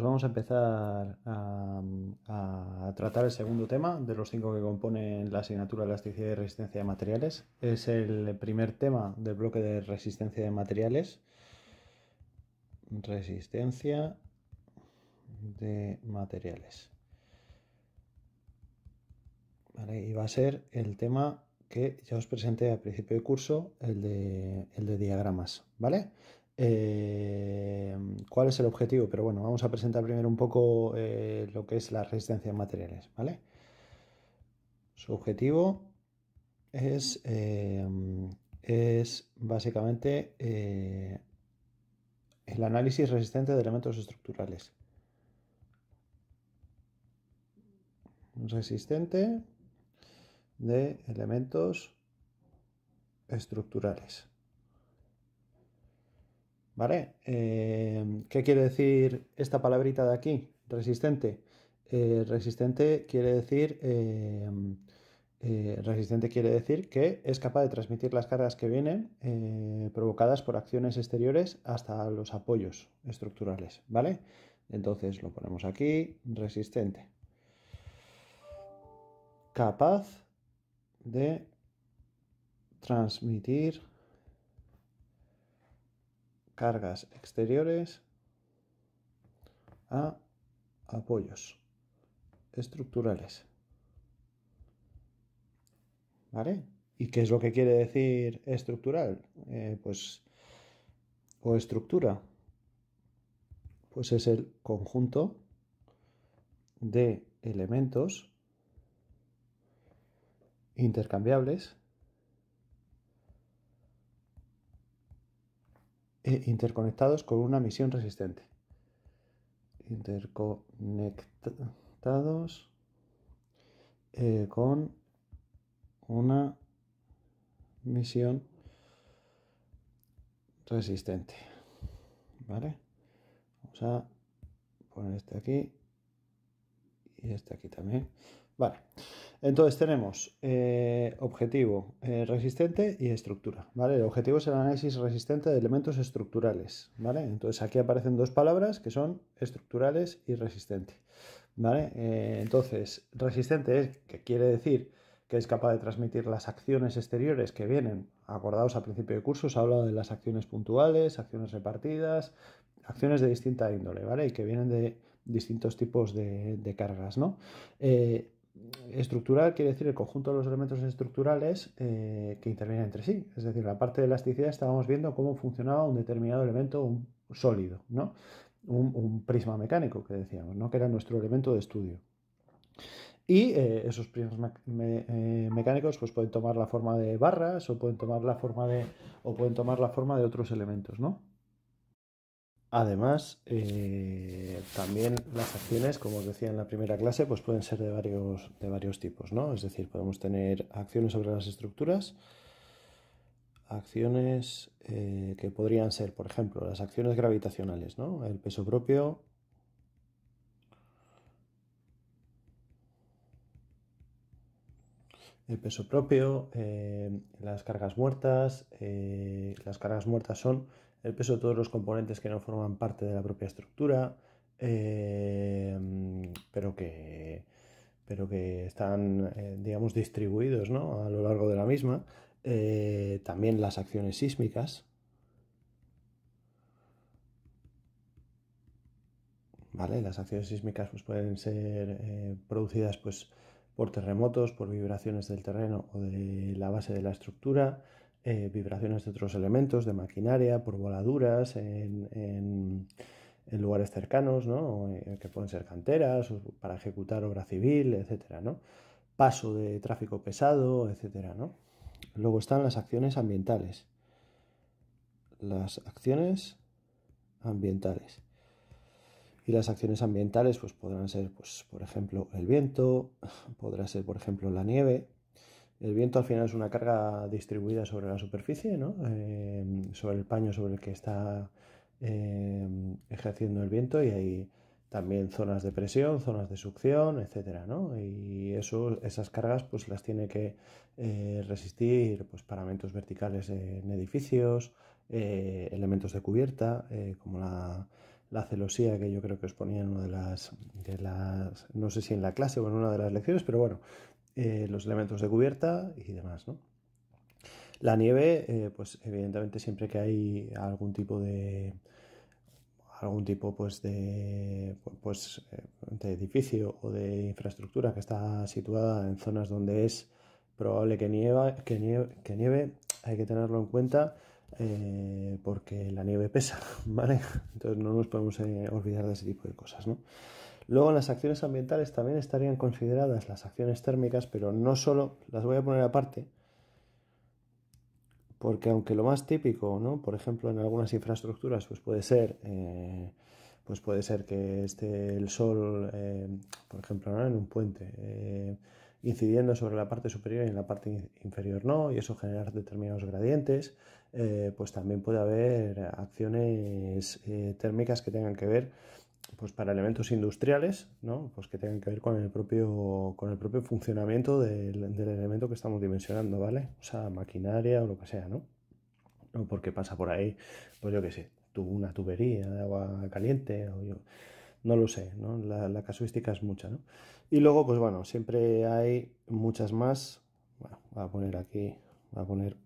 Pues vamos a empezar a, tratar el segundo tema de los cinco que componen la asignatura de elasticidad y resistencia de materiales. Es el primer tema del bloque de resistencia de materiales. Resistencia de materiales. y va a ser el tema que ya os presenté al principio del curso, el de, el de diagramas, ¿vale? Eh, cuál es el objetivo, pero bueno, vamos a presentar primero un poco eh, lo que es la resistencia en materiales, ¿vale? Su objetivo es, eh, es básicamente el análisis resistente de elementos estructurales. Resistente de elementos estructurales. ¿Vale? Eh, ¿Qué quiere decir esta palabrita de aquí? Resistente. Eh, resistente quiere decir. Eh, resistente quiere decir que es capaz de transmitir las cargas que vienen provocadas por acciones exteriores hasta los apoyos estructurales, ¿vale? Entonces lo ponemos aquí, resistente. Capaz de transmitir cargas exteriores a apoyos estructurales. ¿Vale? ¿Y qué es lo que quiere decir estructural? Eh, pues, o estructura. Pues es el conjunto de elementos intercambiables Eh, interconectados con una misión resistente. Interconectados eh, con una misión resistente. ¿Vale? Vamos a poner este aquí y este aquí también. Vale. Entonces tenemos eh, objetivo eh, resistente y estructura, ¿vale? El objetivo es el análisis resistente de elementos estructurales, ¿vale? Entonces aquí aparecen dos palabras que son estructurales y resistente, ¿vale? Eh, entonces, resistente es que quiere decir que es capaz de transmitir las acciones exteriores que vienen, acordados al principio de curso, se ha hablado de las acciones puntuales, acciones repartidas, acciones de distinta índole, ¿vale? Y que vienen de distintos tipos de, cargas, ¿no? estructural quiere decir el conjunto de los elementos estructurales eh, que intervienen entre sí. Es decir, la parte de elasticidad estábamos viendo cómo funcionaba un determinado elemento un sólido, ¿no? Un, prisma mecánico que decíamos, ¿no? que era nuestro elemento de estudio. Y eh, esos prismas eh, mecánicos pues, pueden tomar la forma de barras o pueden tomar la forma de, o pueden tomar la forma de otros elementos. ¿no? Además, eh, también las acciones, como os decía en la primera clase, pues pueden ser de varios, de varios tipos, ¿no? Es decir, podemos tener acciones sobre las estructuras, acciones eh, que podrían ser, por ejemplo, las acciones gravitacionales, ¿no? El peso propio. El peso propio, eh, las cargas muertas. las cargas muertas son el peso de todos los componentes que no forman parte de la propia estructura, em, pero, que, pero que están, eh, digamos, distribuidos a lo largo de la misma. Eh, también las acciones sísmicas. Las acciones sísmicas pues, pueden ser eh, producidas pues, por terremotos, por vibraciones del terreno o de la base de la estructura, eh, vibraciones de otros elementos, de maquinaria, por voladuras, en, lugares cercanos, eh, que pueden ser canteras, para ejecutar obra civil, etcétera, paso de tráfico pesado, etcétera, Luego están las acciones ambientales. Las acciones ambientales. Y las acciones ambientales pues, podrán ser, pues, por ejemplo, el viento, podrá ser, por ejemplo, la nieve, el viento al final es una carga distribuida sobre la superficie, ¿no? Eh, sobre el paño sobre el que está eh, ejerciendo el viento y hay también zonas de presión, zonas de succión, etcétera, ¿no? Y eso, esas cargas pues las tiene que eh, resistir pues, paramentos verticales en edificios, elementos de cubierta, como la, celosía que yo creo que os ponía en una de las, no sé si en la clase o en una de las lecciones, pero bueno, eh, los elementos de cubierta y demás, La nieve, eh, pues evidentemente siempre que hay algún tipo de algún tipo pues de pues eh, de edificio o de infraestructura que está situada en zonas donde es probable que nieva, que nieve, que nieve hay que tenerlo en cuenta porque la nieve pesa, ¿vale? Entonces no nos podemos olvidar de ese tipo de cosas, ¿no? Luego en las acciones ambientales también estarían consideradas las acciones térmicas, pero no solo, las voy a poner aparte, porque aunque lo más típico, Por ejemplo, en algunas infraestructuras, pues puede ser, eh, pues puede ser que esté el sol, eh, por ejemplo, en un puente, eh, incidiendo sobre la parte superior y en la parte inferior no, y eso genera determinados gradientes, pues también puede haber acciones térmicas que tengan que ver pues para elementos industriales, ¿no? pues que tengan que ver con el propio, con el propio funcionamiento del, elemento que estamos dimensionando, ¿vale? O sea, maquinaria o lo que sea, ¿no? O porque pasa por ahí, pues yo qué sé, una tubería de agua caliente o yo... No lo sé, ¿no? La, casuística es mucha, ¿no? Y luego, pues bueno, siempre hay muchas más. Bueno, voy a poner aquí, voy a poner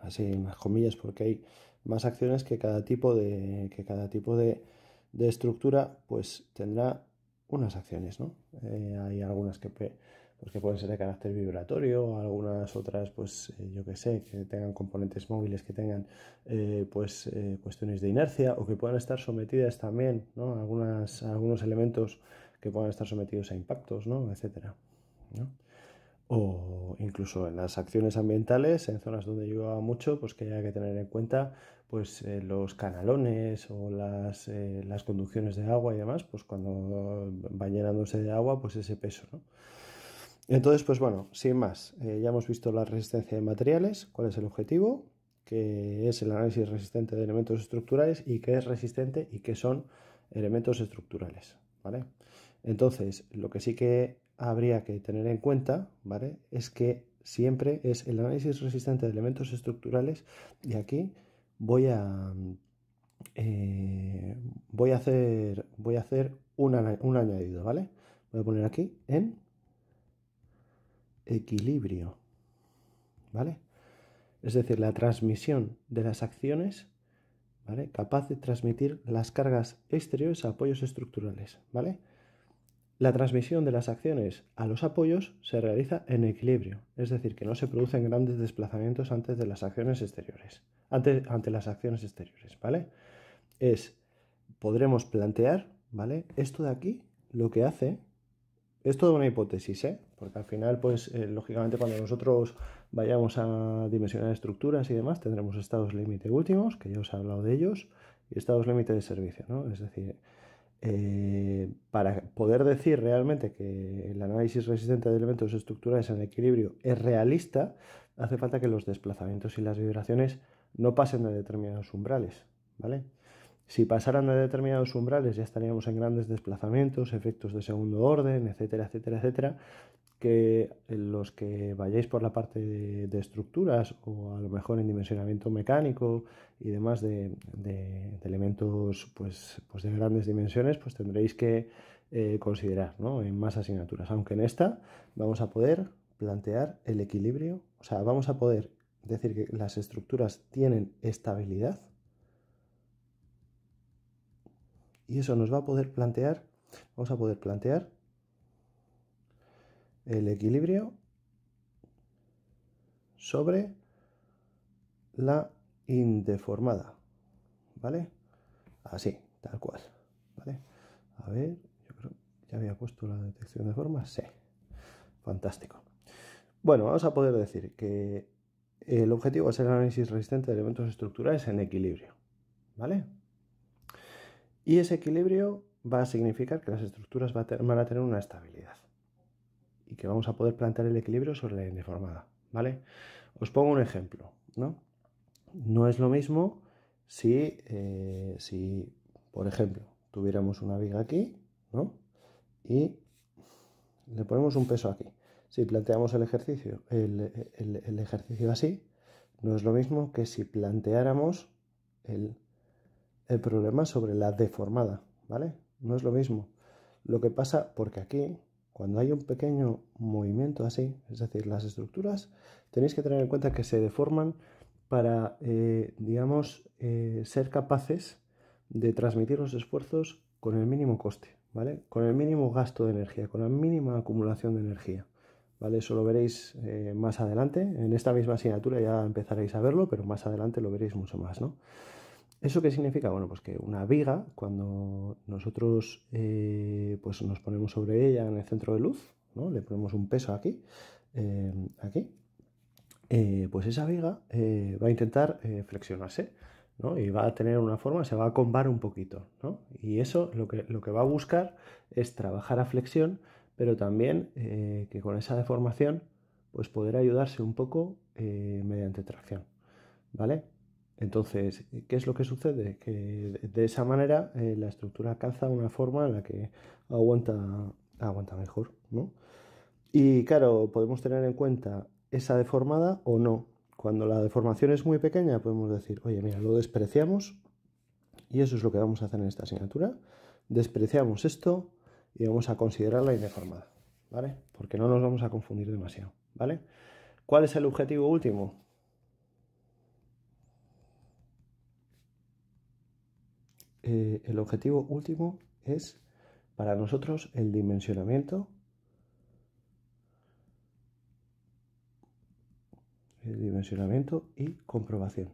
así unas comillas porque hay más acciones que cada tipo de, que cada tipo de de estructura, pues tendrá unas acciones, ¿no? Eh, hay algunas pues que, pueden ser de carácter vibratorio, algunas otras, pues eh, yo que sé, que tengan componentes móviles, que tengan eh, pues cuestiones de inercia o que puedan estar sometidas también, ¿no? Algunas, algunos elementos que puedan estar sometidos a impactos, ¿no? Etcétera, ¿no? o incluso en las acciones ambientales, en zonas donde llueva mucho, pues que haya que tener en cuenta pues eh, los canalones o las, eh, las, conducciones de agua y demás, pues cuando va llenándose de agua, pues ese peso, ¿no? Entonces, pues bueno, sin más, eh, ya hemos visto la resistencia de materiales, cuál es el objetivo, que es el análisis resistente de elementos estructurales y qué es resistente y qué son elementos estructurales, ¿vale? Entonces, lo que sí que habría que tener en cuenta, ¿vale? Es que siempre es el análisis resistente de elementos estructurales y aquí voy a eh, voy a hacer voy a hacer un, un añadido, ¿vale? Voy a poner aquí en equilibrio, ¿vale? Es decir, la transmisión de las acciones ¿vale? capaz de transmitir las cargas exteriores a apoyos estructurales, ¿vale? La transmisión de las acciones a los apoyos se realiza en equilibrio, es decir, que no se producen grandes desplazamientos antes de las acciones exteriores, ante, las acciones exteriores, ¿vale? Es, podremos plantear, ¿vale? Esto de aquí lo que hace, es toda una hipótesis, ¿eh? Porque al final, pues, eh, lógicamente cuando nosotros vayamos a dimensionar estructuras y demás, tendremos estados límite últimos, que ya os he hablado de ellos, y estados límite de servicio, ¿no? Es decir, eh, para poder decir realmente que el análisis resistente de elementos estructurales en equilibrio es realista, hace falta que los desplazamientos y las vibraciones no pasen de determinados umbrales, ¿vale? Si pasaran de determinados umbrales ya estaríamos en grandes desplazamientos, efectos de segundo orden, etcétera, etcétera, etcétera, que los que vayáis por la parte de, estructuras o a lo mejor en dimensionamiento mecánico y demás de, elementos pues, pues, de grandes dimensiones, pues tendréis que eh, considerar en más asignaturas. Aunque en esta vamos a poder plantear el equilibrio, o sea, vamos a poder decir que las estructuras tienen estabilidad y eso nos va a poder plantear, vamos a poder plantear el equilibrio sobre la indeformada, ¿vale? Así, tal cual, ¿vale? A ver, yo creo que ya había puesto la detección de forma? sí, fantástico. Bueno, vamos a poder decir que el objetivo es el análisis resistente de elementos estructurales en equilibrio, ¿vale? Y ese equilibrio va a significar que las estructuras van a tener una estabilidad y que vamos a poder plantear el equilibrio sobre la deformada, ¿vale? Os pongo un ejemplo, ¿no? No es lo mismo si, eh, si por ejemplo, tuviéramos una viga aquí, ¿no? Y le ponemos un peso aquí. Si planteamos el ejercicio, el, ejercicio así, no es lo mismo que si planteáramos el, el problema sobre la deformada, ¿vale? No es lo mismo. Lo que pasa, porque aquí cuando hay un pequeño movimiento así, es decir, las estructuras, tenéis que tener en cuenta que se deforman para, eh, digamos, eh, ser capaces de transmitir los esfuerzos con el mínimo coste, ¿vale? Con el mínimo gasto de energía, con la mínima acumulación de energía, ¿vale? Eso lo veréis eh, más adelante, en esta misma asignatura ya empezaréis a verlo, pero más adelante lo veréis mucho más, ¿no? ¿Eso qué significa? Bueno, pues que una viga, cuando nosotros eh, pues nos ponemos sobre ella en el centro de luz, ¿no? le ponemos un peso aquí, eh, aquí, eh, pues esa viga va a intentar flexionarse ¿no? y va a tener una forma, se va a combar un poquito. Y eso lo que, lo que va a buscar es trabajar a flexión, pero también que con esa deformación pues poder ayudarse un poco mediante tracción. ¿Vale? Entonces, ¿qué es lo que sucede? Que de esa manera eh, la estructura alcanza una forma en la que aguanta, aguanta mejor, ¿no? Y claro, podemos tener en cuenta esa deformada o no. Cuando la deformación es muy pequeña, podemos decir, oye, mira, lo despreciamos y eso es lo que vamos a hacer en esta asignatura. Despreciamos esto y vamos a considerarla indeformada, ¿vale? Porque no nos vamos a confundir demasiado, ¿vale? ¿Cuál es el objetivo último? Eh, el objetivo último es para nosotros el dimensionamiento. El dimensionamiento y comprobación.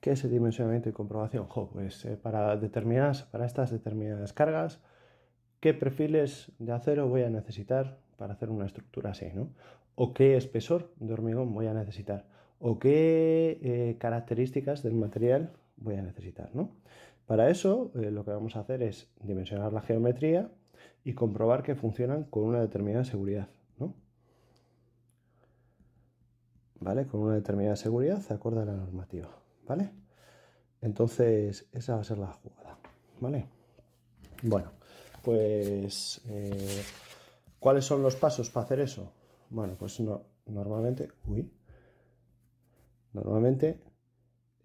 ¿Qué es el dimensionamiento y comprobación? pues eh, para, determinadas, para estas determinadas cargas, ¿qué perfiles de acero voy a necesitar para hacer una estructura así? ¿no? ¿O qué espesor de hormigón voy a necesitar? ¿O qué eh, características del material voy a necesitar, ¿no? Para eso eh, lo que vamos a hacer es dimensionar la geometría y comprobar que funcionan con una determinada seguridad, ¿no? ¿Vale? Con una determinada seguridad de acuerdo a la normativa, ¿vale? Entonces, esa va a ser la jugada, ¿vale? Bueno, pues, eh, ¿cuáles son los pasos para hacer eso? Bueno, pues no, normalmente, uy, normalmente...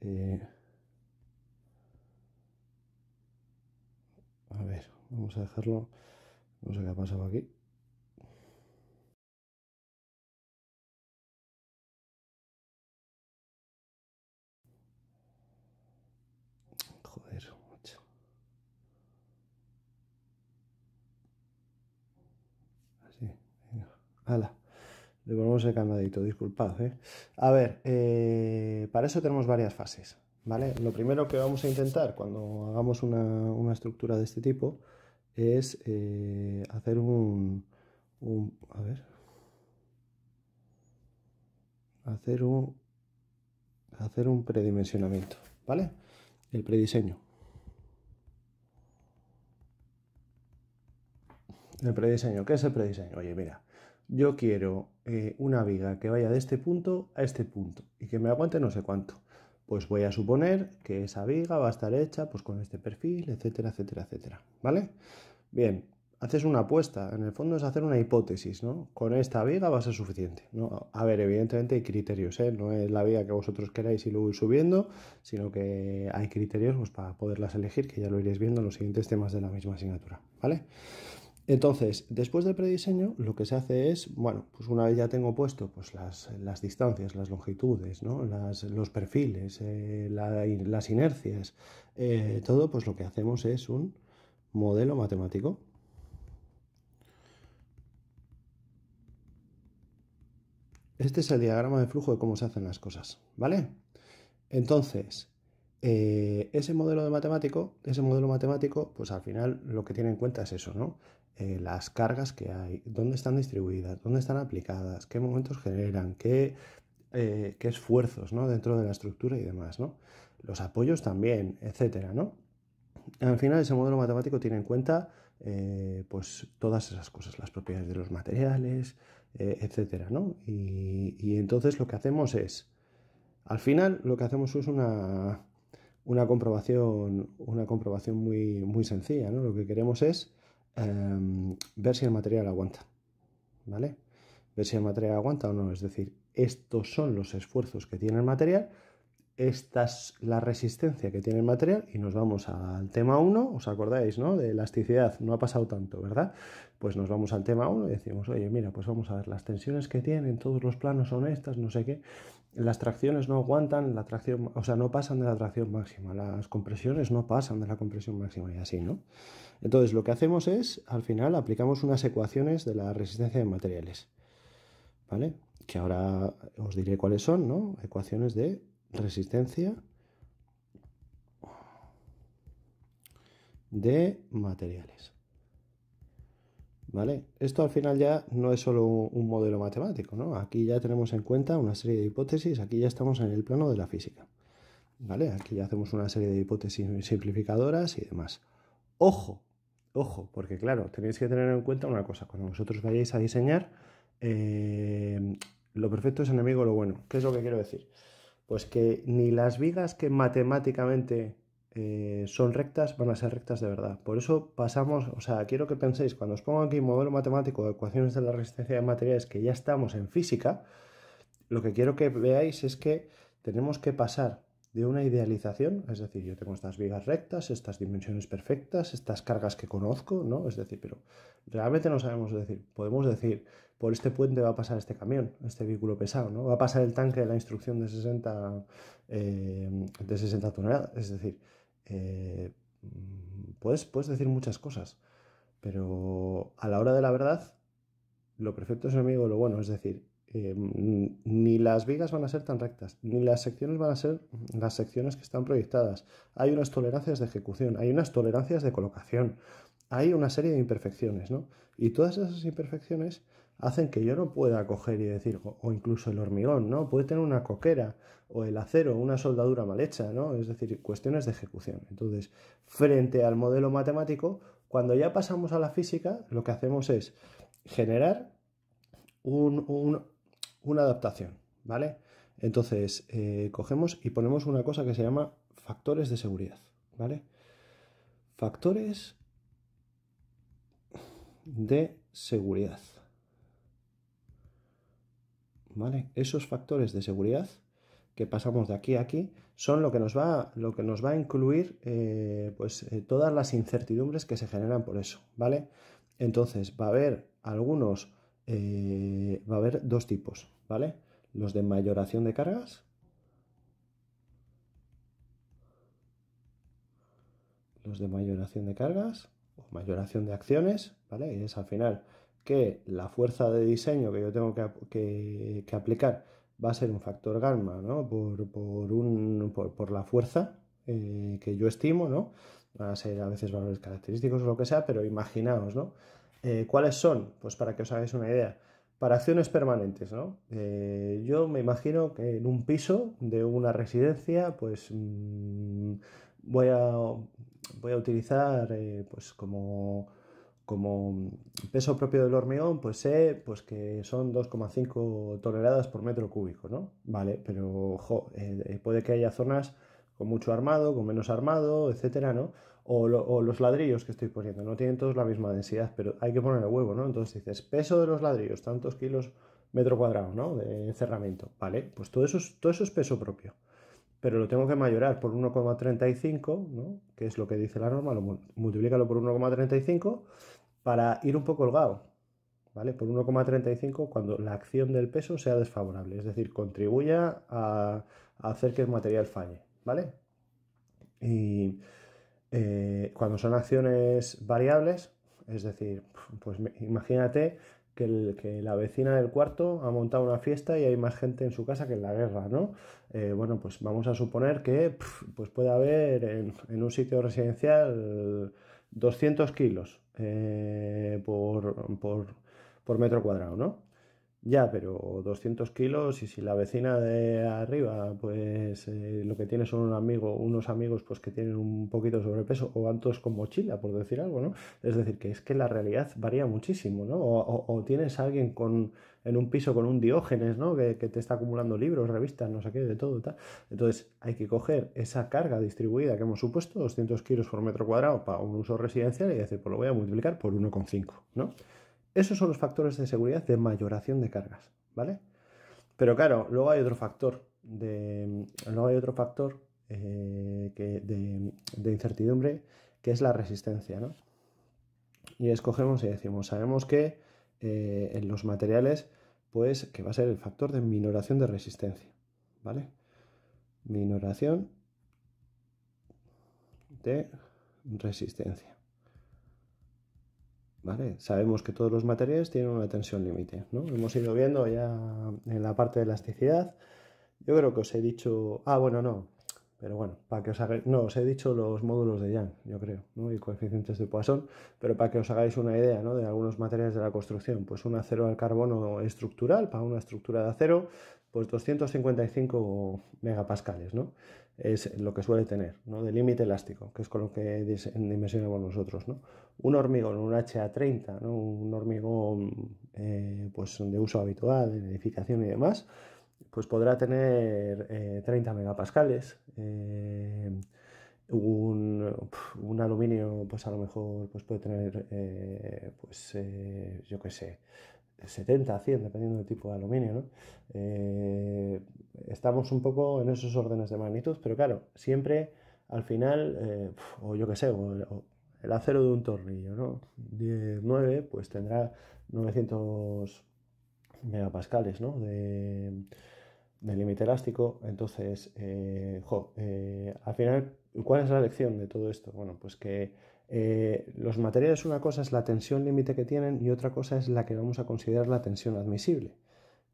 Eh, A ver, vamos a dejarlo. No sé qué ha pasado aquí. Joder, mucho. Así, Hala. Le ponemos el candadito, disculpad. ¿eh? A ver, eh, para eso tenemos varias fases. ¿Vale? Lo primero que vamos a intentar cuando hagamos una, estructura de este tipo es eh, hacer un, A ver. Hacer un. Hacer un predimensionamiento, ¿vale? El prediseño. El prediseño. ¿Qué es el prediseño? Oye, mira, yo quiero eh, una viga que vaya de este punto a este punto y que me aguante no sé cuánto pues voy a suponer que esa viga va a estar hecha pues con este perfil, etcétera, etcétera, etcétera, ¿vale? Bien, haces una apuesta, en el fondo es hacer una hipótesis, ¿no? Con esta viga va a ser suficiente, ¿no? A ver, evidentemente hay criterios, ¿eh? No es la viga que vosotros queráis y lo ir subiendo, sino que hay criterios pues, para poderlas elegir, que ya lo iréis viendo en los siguientes temas de la misma asignatura, ¿vale? vale entonces, después del prediseño, lo que se hace es, bueno, pues una vez ya tengo puesto pues las, distancias, las longitudes, ¿no? los perfiles, eh, las inercias, eh, todo, pues lo que hacemos es un modelo matemático. Este es el diagrama de flujo de cómo se hacen las cosas, ¿vale? Entonces, eh, ese modelo matemático, ese modelo matemático, pues al final lo que tiene en cuenta es eso, ¿no? Eh, las cargas que hay, dónde están distribuidas, dónde están aplicadas, qué momentos generan, qué, eh, qué esfuerzos ¿no? dentro de la estructura y demás, ¿no? los apoyos también, etcétera. ¿no? Al final, ese modelo matemático tiene en cuenta eh, pues, todas esas cosas, las propiedades de los materiales, etcétera. ¿no? Y, entonces lo que hacemos es, al final, lo que hacemos es una, una comprobación, una comprobación muy, muy sencilla. ¿no? Lo que queremos es Em, ver si el material aguanta, ¿vale? Ver si el material aguanta o no, es decir, estos son los esfuerzos que tiene el material, esta es la resistencia que tiene el material y nos vamos al tema 1, os acordáis, ¿no? De elasticidad, no ha pasado tanto, ¿verdad? Pues nos vamos al tema 1 y decimos, oye, mira, pues vamos a ver, las tensiones que tienen, todos los planos son estas, no sé qué, las tracciones no aguantan, la tracción, o sea, no pasan de la tracción máxima, las compresiones no pasan de la compresión máxima y así, ¿no? Entonces lo que hacemos es, al final, aplicamos unas ecuaciones de la resistencia de materiales. ¿Vale? Que ahora os diré cuáles son, ¿no? Ecuaciones de resistencia de materiales. ¿Vale? Esto al final ya no es solo un modelo matemático, ¿no? Aquí ya tenemos en cuenta una serie de hipótesis, aquí ya estamos en el plano de la física. ¿Vale? Aquí ya hacemos una serie de hipótesis simplificadoras y demás. Ojo, Ojo, porque claro, tenéis que tener en cuenta una cosa, cuando vosotros vayáis a diseñar, eh, lo perfecto es enemigo lo bueno. ¿Qué es lo que quiero decir? Pues que ni las vigas que matemáticamente eh, son rectas van a ser rectas de verdad. Por eso pasamos, o sea, quiero que penséis, cuando os pongo aquí modelo matemático de ecuaciones de la resistencia de materiales, que ya estamos en física, lo que quiero que veáis es que tenemos que pasar de una idealización, es decir, yo tengo estas vigas rectas, estas dimensiones perfectas, estas cargas que conozco, ¿no? Es decir, pero realmente no sabemos decir, podemos decir, por este puente va a pasar este camión, este vehículo pesado, ¿no? Va a pasar el tanque de la instrucción de 60, eh, de 60 toneladas, es decir, eh, puedes, puedes decir muchas cosas, pero a la hora de la verdad, lo perfecto es amigo de lo bueno, es decir, eh, ni las vigas van a ser tan rectas, ni las secciones van a ser las secciones que están proyectadas. Hay unas tolerancias de ejecución, hay unas tolerancias de colocación, hay una serie de imperfecciones, ¿no? Y todas esas imperfecciones hacen que yo no pueda coger y decir, o incluso el hormigón, ¿no? Puede tener una coquera o el acero, una soldadura mal hecha, ¿no? Es decir, cuestiones de ejecución. Entonces, frente al modelo matemático, cuando ya pasamos a la física, lo que hacemos es generar un una adaptación, ¿vale? Entonces, eh, cogemos y ponemos una cosa que se llama factores de seguridad, ¿vale? Factores de seguridad. ¿Vale? Esos factores de seguridad que pasamos de aquí a aquí son lo que nos va, lo que nos va a incluir eh, pues, eh, todas las incertidumbres que se generan por eso, ¿vale? Entonces va a haber algunos eh, va a haber dos tipos, ¿vale? Los de mayoración de cargas. Los de mayoración de cargas o mayoración de acciones, ¿vale? Y es al final que la fuerza de diseño que yo tengo que, aplicar va a ser un factor gamma, ¿no? Por, por, un, por, la fuerza eh, que yo estimo, ¿no? Van a ser a veces valores característicos o lo que sea, pero imaginaos, ¿no? Eh, ¿Cuáles son? Pues para que os hagáis una idea. Para acciones permanentes, ¿no? Eh, yo me imagino que en un piso de una residencia, pues mm, voy, a, utilizar eh, pues como, peso propio del hormigón, pues sé pues que son 2,5 toneladas por metro cúbico, ¿no? Vale, pero puede que haya zonas con mucho armado, con menos armado, etcétera, ¿no? o, los ladrillos que estoy poniendo, no tienen todos la misma densidad, pero hay que poner el huevo, ¿no? Entonces dices, peso de los ladrillos, tantos kilos metro cuadrado, ¿no? De encerramiento, ¿vale? Pues todo eso, es, todo eso es peso propio, pero lo tengo que mayorar por 1,35, ¿no? Que es lo que dice la norma, lo, multiplícalo por 1,35 para ir un poco holgado, ¿vale? Por 1,35 cuando la acción del peso sea desfavorable, es decir, contribuya a, a hacer que el material falle, ¿vale? Y eh, cuando son acciones variables, es decir, pues imagínate que, la vecina del cuarto ha montado una fiesta y hay más gente en su casa que en la guerra, ¿no? Eh, bueno, pues vamos a suponer que pues puede haber en, un sitio residencial 200 kilos eh, por, metro cuadrado, ¿no? Ya, pero 200 kilos y si la vecina de arriba, pues eh, lo que tiene son un amigo, unos amigos pues que tienen un poquito sobrepeso o van todos con mochila, por decir algo, ¿no? Es decir, que es que la realidad varía muchísimo, ¿no? O, tienes alguien con, en un piso con un diógenes, ¿no? Que, que, te está acumulando libros, revistas, no sé qué, de todo tal. Entonces hay que coger esa carga distribuida que hemos supuesto, 200 kilos por metro cuadrado para un uso residencial y decir, pues lo voy a multiplicar por 1,5, ¿no? Esos son los factores de seguridad de mayoración de cargas, ¿vale? Pero claro, luego hay otro factor de. Luego hay otro factor eh, de, incertidumbre que es la resistencia, ¿no? Y escogemos y decimos, sabemos que eh, en los materiales, pues que va a ser el factor de minoración de resistencia, ¿vale? Minoración de resistencia. ¿vale? Sabemos que todos los materiales tienen una tensión límite, ¿no? Hemos ido viendo ya en la parte de elasticidad. Yo creo que os he dicho... Ah, bueno, no. Pero bueno, para que os hagáis... No, os he dicho los módulos de Young, yo creo, ¿no? Y coeficientes de Poisson, pero para que os hagáis una idea, ¿no? De algunos materiales de la construcción. Pues un acero al carbono estructural, para una estructura de acero, pues 255 megapascales, ¿no? es lo que suele tener, ¿no? de límite elástico, que es con lo que dimensionamos nosotros. ¿no? Un hormigón, un HA30, un hormigón eh, pues de uso habitual, de edificación y demás, pues podrá tener 30 eh, megapascales. Eh, un, aluminio, pues a lo mejor pues puede tener, pues yo qué sé, 70 a 100, dependiendo del tipo de aluminio. Eh, estamos un poco en esos órdenes de magnitud, pero claro, siempre al final, eh, o yo qué sé, el acero de un tornillo, ¿no? 10, 9, pues tendrá 900 megapascales ¿no? de, límite elástico. Entonces, eh, al final, ¿cuál es la lección de todo esto? Bueno, pues que eh, los materiales, una cosa es la tensión límite que tienen y otra cosa es la que vamos a considerar la tensión admisible.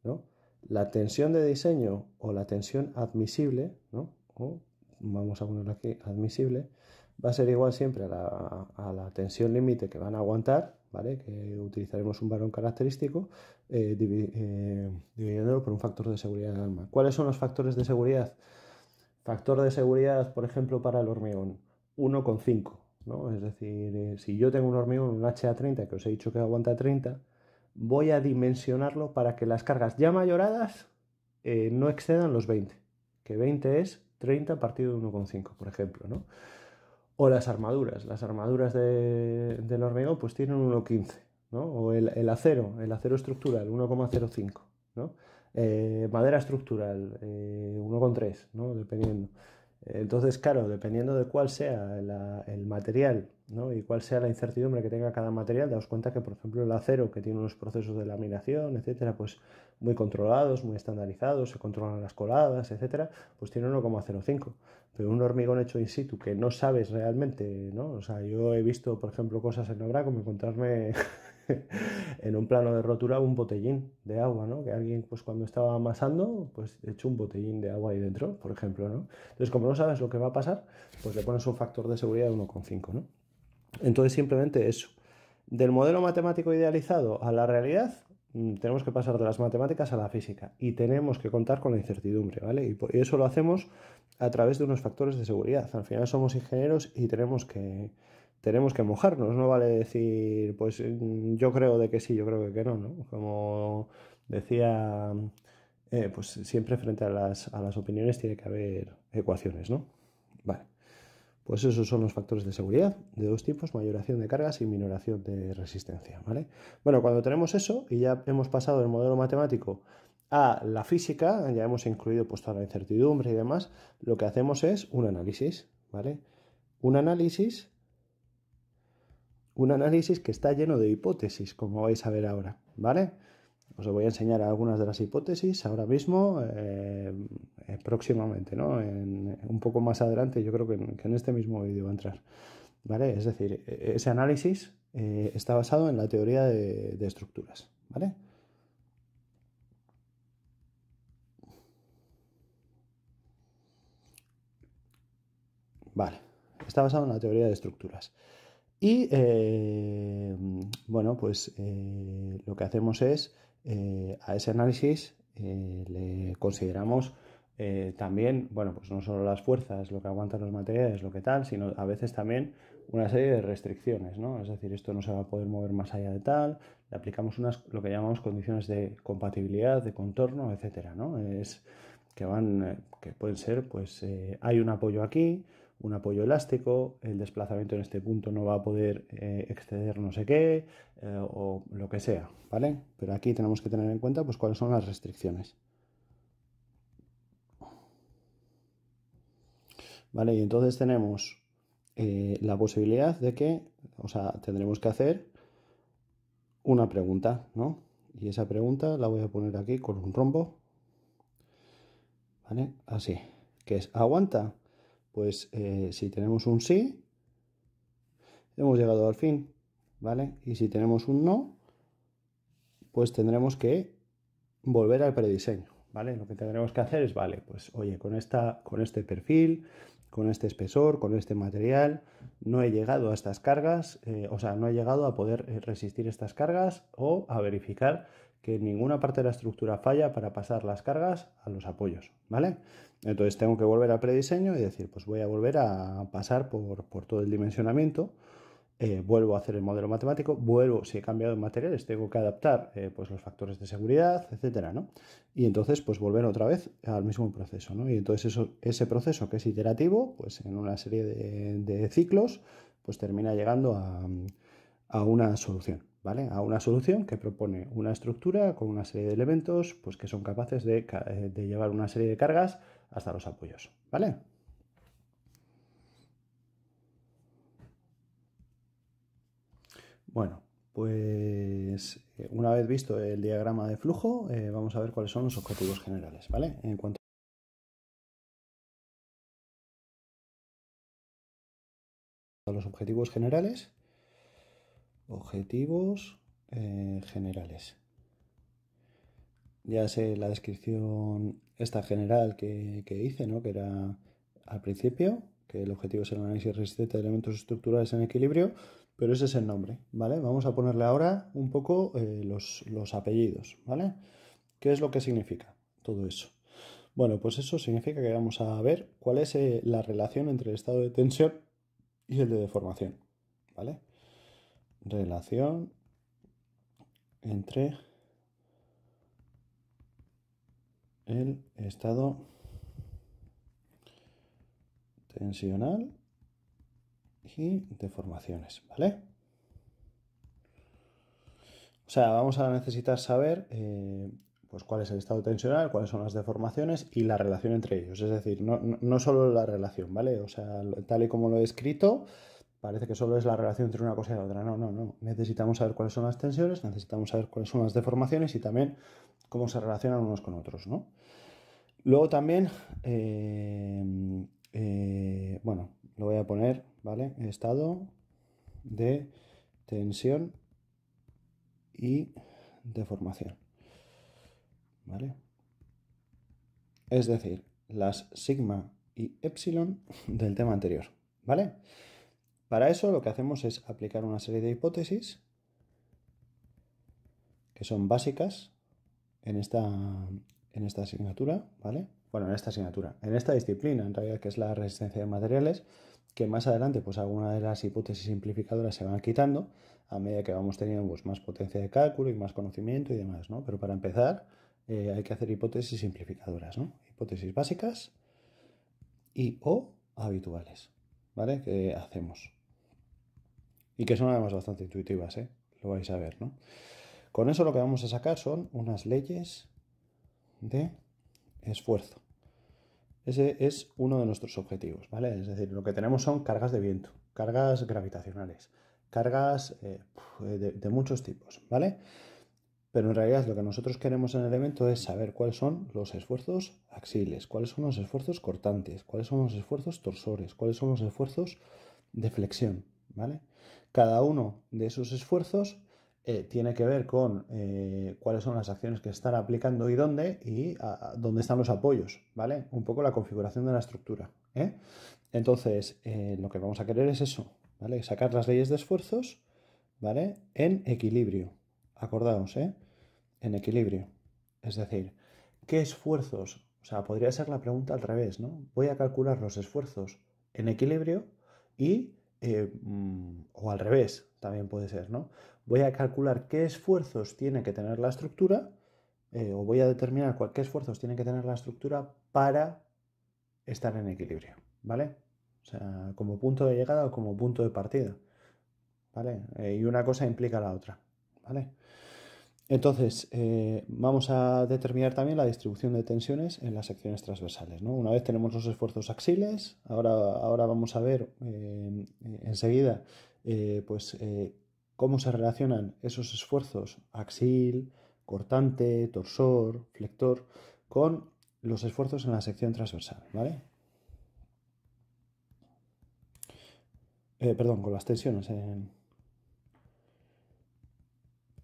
¿no? La tensión de diseño o la tensión admisible, ¿no? vamos a poner aquí admisible, va a ser igual siempre a la, tensión límite que van a aguantar, ¿vale? que utilizaremos un varón característico, eh, eh, dividiéndolo por un factor de seguridad del alma. ¿Cuáles son los factores de seguridad? Factor de seguridad, por ejemplo, para el hormigón, 1,5. Es decir, eh, si yo tengo un hormigón, un HA30, que os he dicho que aguanta 30, voy a dimensionarlo para que las cargas ya mayoradas eh, no excedan los 20, que 20 es 30 partido de 1,5, por ejemplo, O las armaduras, las armaduras de, del hormigón pues tienen 1,15, O el, acero, el acero estructural, 1,05, eh, madera estructural, 1,3, Dependiendo. Entonces, claro, dependiendo de cuál sea el material ¿no? y cuál sea la incertidumbre que tenga cada material, daos cuenta que, por ejemplo, el acero, que tiene unos procesos de laminación, etcétera, pues muy controlados, muy estandarizados, se controlan las coladas, etcétera, pues tiene 1,05. Pero un hormigón hecho in situ que no sabes realmente, ¿no? O sea, yo he visto, por ejemplo, cosas en obra como encontrarme en un plano de rotura un botellín de agua, ¿no? Que alguien, pues cuando estaba amasando, pues echó un botellín de agua ahí dentro, por ejemplo, ¿no? Entonces, como no sabes lo que va a pasar, pues le pones un factor de seguridad de 1,5, ¿no? Entonces, simplemente eso. Del modelo matemático idealizado a la realidad, mm, tenemos que pasar de las matemáticas a la física y tenemos que contar con la incertidumbre, ¿vale? Y eso lo hacemos a través de unos factores de seguridad. Al final somos ingenieros y tenemos que, tenemos que mojarnos, no vale decir, pues mm, yo creo de que sí, yo creo que no, ¿no? Como decía, eh, pues siempre frente a las, a las opiniones tiene que haber ecuaciones, ¿no? Vale. Pues esos son los factores de seguridad de dos tipos, mayoración de cargas y minoración de resistencia, ¿vale? Bueno, cuando tenemos eso y ya hemos pasado del modelo matemático a la física, ya hemos incluido pues toda la incertidumbre y demás, lo que hacemos es un análisis, ¿vale? Un análisis un análisis que está lleno de hipótesis, como vais a ver ahora, ¿vale? Os voy a enseñar algunas de las hipótesis ahora mismo, eh, eh, próximamente, ¿no? En, eh, un poco más adelante, yo creo que en, este mismo vídeo va a entrar, ¿vale? Es decir, e, e, ese análisis está basado en la teoría de, de estructuras, ¿vale? Vale, está basado en la teoría de estructuras. Y eh, bueno, pues eh, lo que hacemos es eh, a ese análisis le consideramos también, bueno, pues no solo las fuerzas, lo que aguantan los materiales, lo que tal, sino a veces también una serie de restricciones, ¿no? Es decir, esto no se va a poder mover más allá de tal, le aplicamos unas, lo que llamamos condiciones de compatibilidad, de contorno, etcétera, ¿no? Es que van, que pueden ser, pues hay un apoyo aquí, un apoyo elástico, el desplazamiento en este punto no va a poder eh, exceder no sé qué eh, o lo que sea, ¿vale? Pero aquí tenemos que tener en cuenta pues cuáles son las restricciones. Vale, y entonces tenemos eh, la posibilidad de que, o sea, tendremos que hacer una pregunta, ¿no? Y esa pregunta la voy a poner aquí con un rombo, ¿vale? Así, que es, ¿aguanta? pues eh, si tenemos un sí, hemos llegado al fin, ¿vale? Y si tenemos un no, pues tendremos que volver al prediseño, ¿vale? Lo que tendremos que hacer es, vale, pues oye, con, esta, con este perfil, con este espesor, con este material, no he llegado a estas cargas, eh, o sea, no he llegado a poder eh, resistir estas cargas o a verificar que ninguna parte de la estructura falla para pasar las cargas a los apoyos, ¿vale? Entonces tengo que volver al prediseño y decir, pues voy a volver a pasar por, todo el dimensionamiento, eh, vuelvo a hacer el modelo matemático, vuelvo, si he cambiado de materiales, tengo que adaptar eh, pues los factores de seguridad, etcétera, Y entonces, pues volver otra vez al mismo proceso, Y entonces ese proceso que es iterativo, pues en una serie de, ciclos, pues termina llegando a, una solución. ¿Vale? A una solución que propone una estructura con una serie de elementos pues, que son capaces de, eh, de llevar una serie de cargas hasta los apoyos. ¿Vale? Bueno, pues eh, una vez visto el diagrama de flujo, eh, vamos a ver cuáles son los objetivos generales, ¿vale? En cuanto a los objetivos generales, objetivos eh, generales. Ya sé la descripción esta general que, hice, ¿no? que era al principio, que el objetivo es el análisis resistente de elementos estructurales en equilibrio, pero ese es el nombre, ¿vale? Vamos a ponerle ahora un poco eh, los, apellidos, ¿vale? ¿Qué es lo que significa todo eso? Bueno, pues eso significa que vamos a ver cuál es eh, la relación entre el estado de tensión y el de deformación, ¿vale? Relación entre el estado tensional y deformaciones, ¿vale? O sea, vamos a necesitar saber eh, pues cuál es el estado tensional, cuáles son las deformaciones y la relación entre ellos. Es decir, no, no solo la relación, ¿vale? O sea, tal y como lo he escrito, parece que solo es la relación entre una cosa y la otra. No, no, no. Necesitamos saber cuáles son las tensiones, necesitamos saber cuáles son las deformaciones y también cómo se relacionan unos con otros, ¿no? Luego también, eh, eh, bueno, lo voy a poner, ¿vale? Estado de tensión y deformación, ¿vale? Es decir, las sigma y epsilon del tema anterior, ¿vale? Para eso lo que hacemos es aplicar una serie de hipótesis que son básicas en esta, en esta asignatura, ¿vale? Bueno, en esta asignatura, en esta disciplina, en realidad, que es la resistencia de materiales, que más adelante, pues alguna de las hipótesis simplificadoras se van quitando a medida que vamos teniendo pues, más potencia de cálculo y más conocimiento y demás, ¿no? Pero para empezar, eh, hay que hacer hipótesis simplificadoras, ¿no? Hipótesis básicas y o habituales, ¿vale? Que hacemos y que son además bastante intuitivas, ¿eh? lo vais a ver. ¿no? Con eso lo que vamos a sacar son unas leyes de esfuerzo. Ese es uno de nuestros objetivos, ¿vale? Es decir, lo que tenemos son cargas de viento, cargas gravitacionales, cargas eh, eh, de, de, muchos tipos, ¿vale? Pero en realidad lo que nosotros queremos en el evento es saber cuáles son los esfuerzos axiles, cuáles son los esfuerzos cortantes, cuáles son los esfuerzos torsores, cuáles son los esfuerzos de flexión, ¿vale? Cada uno de esos esfuerzos eh, tiene que ver con eh, cuáles son las acciones que están aplicando y dónde y dónde están los apoyos, ¿vale? Un poco la configuración de la estructura. ¿eh? Entonces, lo que vamos a querer es eso, ¿vale? Sacar las leyes de esfuerzos, ¿vale? En equilibrio. Acordaos, ¿eh? En equilibrio. Es decir, ¿qué esfuerzos? O sea, podría ser la pregunta al revés, ¿no? Voy a calcular los esfuerzos en equilibrio y eh, mm, o al revés, también puede ser, ¿no? Voy a calcular qué esfuerzos tiene que tener la estructura, eh, o voy a determinar cuál, qué esfuerzos tiene que tener la estructura para estar en equilibrio, ¿vale? O sea, como punto de llegada o como punto de partida, ¿vale? Eh, y una cosa implica la otra, ¿vale? Entonces, eh, vamos a determinar también la distribución de tensiones en las secciones transversales. ¿no? Una vez tenemos los esfuerzos axiles, ahora, ahora vamos a ver eh, eh, enseguida pues, cómo se relacionan esos esfuerzos axil, cortante, torsor, flector, con los esfuerzos en la sección transversal. ¿vale? perdón, con las tensiones en,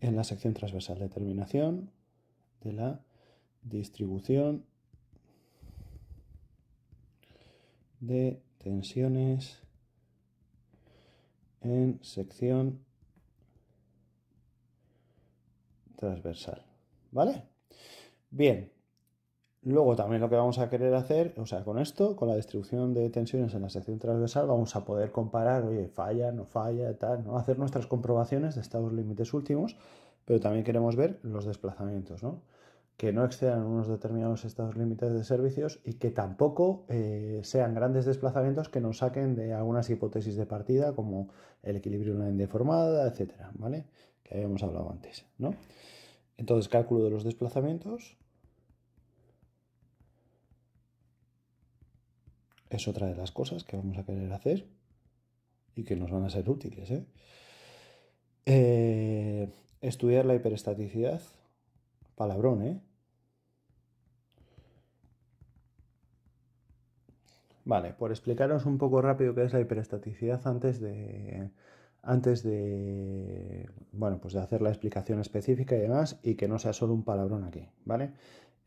en la sección transversal determinación de la distribución de tensiones en sección transversal. ¿Vale? Bien, Luego también lo que vamos a querer hacer, o sea, con esto, con la distribución de tensiones en la sección transversal, vamos a poder comparar, oye, falla, no falla, tal, ¿no? Hacer nuestras comprobaciones de estados límites últimos, pero también queremos ver los desplazamientos, ¿no? Que no excedan unos determinados estados límites de servicios y que tampoco eh, sean grandes desplazamientos que nos saquen de algunas hipótesis de partida, como el equilibrio una deformada, etcétera, ¿vale? Que habíamos hablado antes, ¿no? Entonces, cálculo de los desplazamientos es otra de las cosas que vamos a querer hacer y que nos van a ser útiles. ¿eh? Eh, estudiar la hiperestaticidad, palabrón, ¿eh? Vale, por explicaros un poco rápido qué es la hiperestaticidad antes de antes de bueno, pues de hacer la explicación específica y demás y que no sea solo un palabrón aquí, ¿vale?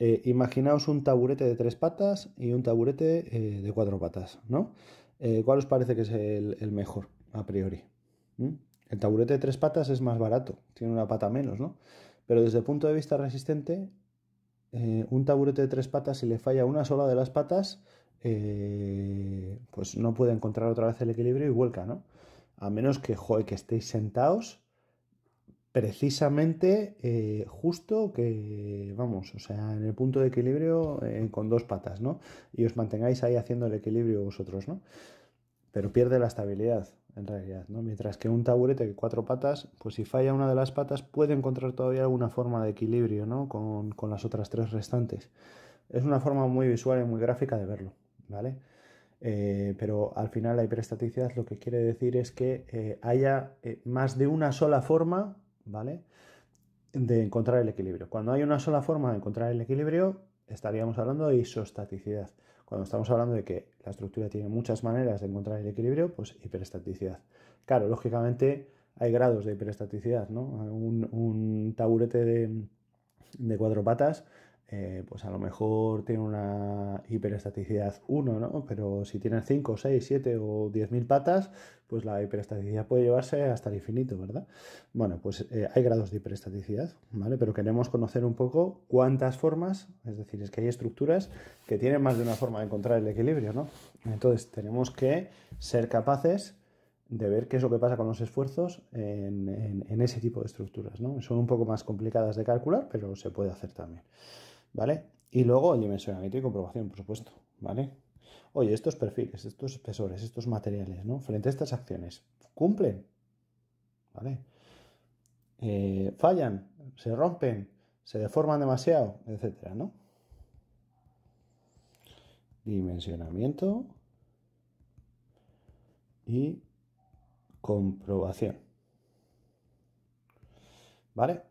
Eh, imaginaos un taburete de tres patas y un taburete eh, de cuatro patas, ¿no? Eh, ¿Cuál os parece que es el, mejor a priori? ¿Mm? El taburete de tres patas es más barato, tiene una pata menos, ¿no? Pero desde el punto de vista resistente, un taburete de tres patas, si le falla una sola de las patas, pues no puede encontrar otra vez el equilibrio y vuelca, ¿no? A menos que, joder, que estéis sentados precisamente eh, justo que, vamos, o sea, en el punto de equilibrio eh, con dos patas, ¿no? Y os mantengáis ahí haciendo el equilibrio vosotros, ¿no? Pero pierde la estabilidad, en realidad, ¿no? Mientras que un taburete de cuatro patas, pues si falla una de las patas, puede encontrar todavía alguna forma de equilibrio, ¿no? Con, las otras tres restantes. Es una forma muy visual y muy gráfica de verlo, ¿vale? Eh, pero al final la hiperestaticidad lo que quiere decir es que haya más de una sola forma ¿vale? De encontrar el equilibrio. Cuando hay una sola forma de encontrar el equilibrio, estaríamos hablando de isostaticidad. Cuando estamos hablando de que la estructura tiene muchas maneras de encontrar el equilibrio, pues hiperestaticidad. Claro, lógicamente hay grados de hiperestaticidad, ¿no? Un, taburete de cuatro patas eh, pues a lo mejor tiene una hiperestaticidad 1, ¿no? Pero si tiene 5, 6, 7 o 10.000 patas, pues la hiperestaticidad puede llevarse hasta el infinito, ¿verdad? Bueno, pues eh, hay grados de hiperestaticidad, ¿vale? Pero queremos conocer un poco cuántas formas, es decir, es que hay estructuras que tienen más de una forma de encontrar el equilibrio, ¿no? Entonces tenemos que ser capaces de ver qué es lo que pasa con los esfuerzos en, en ese tipo de estructuras, ¿no? Son un poco más complicadas de calcular, pero se puede hacer también. ¿vale? Y luego el dimensionamiento y comprobación, por supuesto, ¿vale? Oye, estos perfiles, estos espesores, estos materiales, ¿no? Frente a estas acciones, ¿cumplen? ¿Vale? Eh, fallan, se rompen, se deforman demasiado, etcétera, ¿no? Dimensionamiento y comprobación. ¿Vale?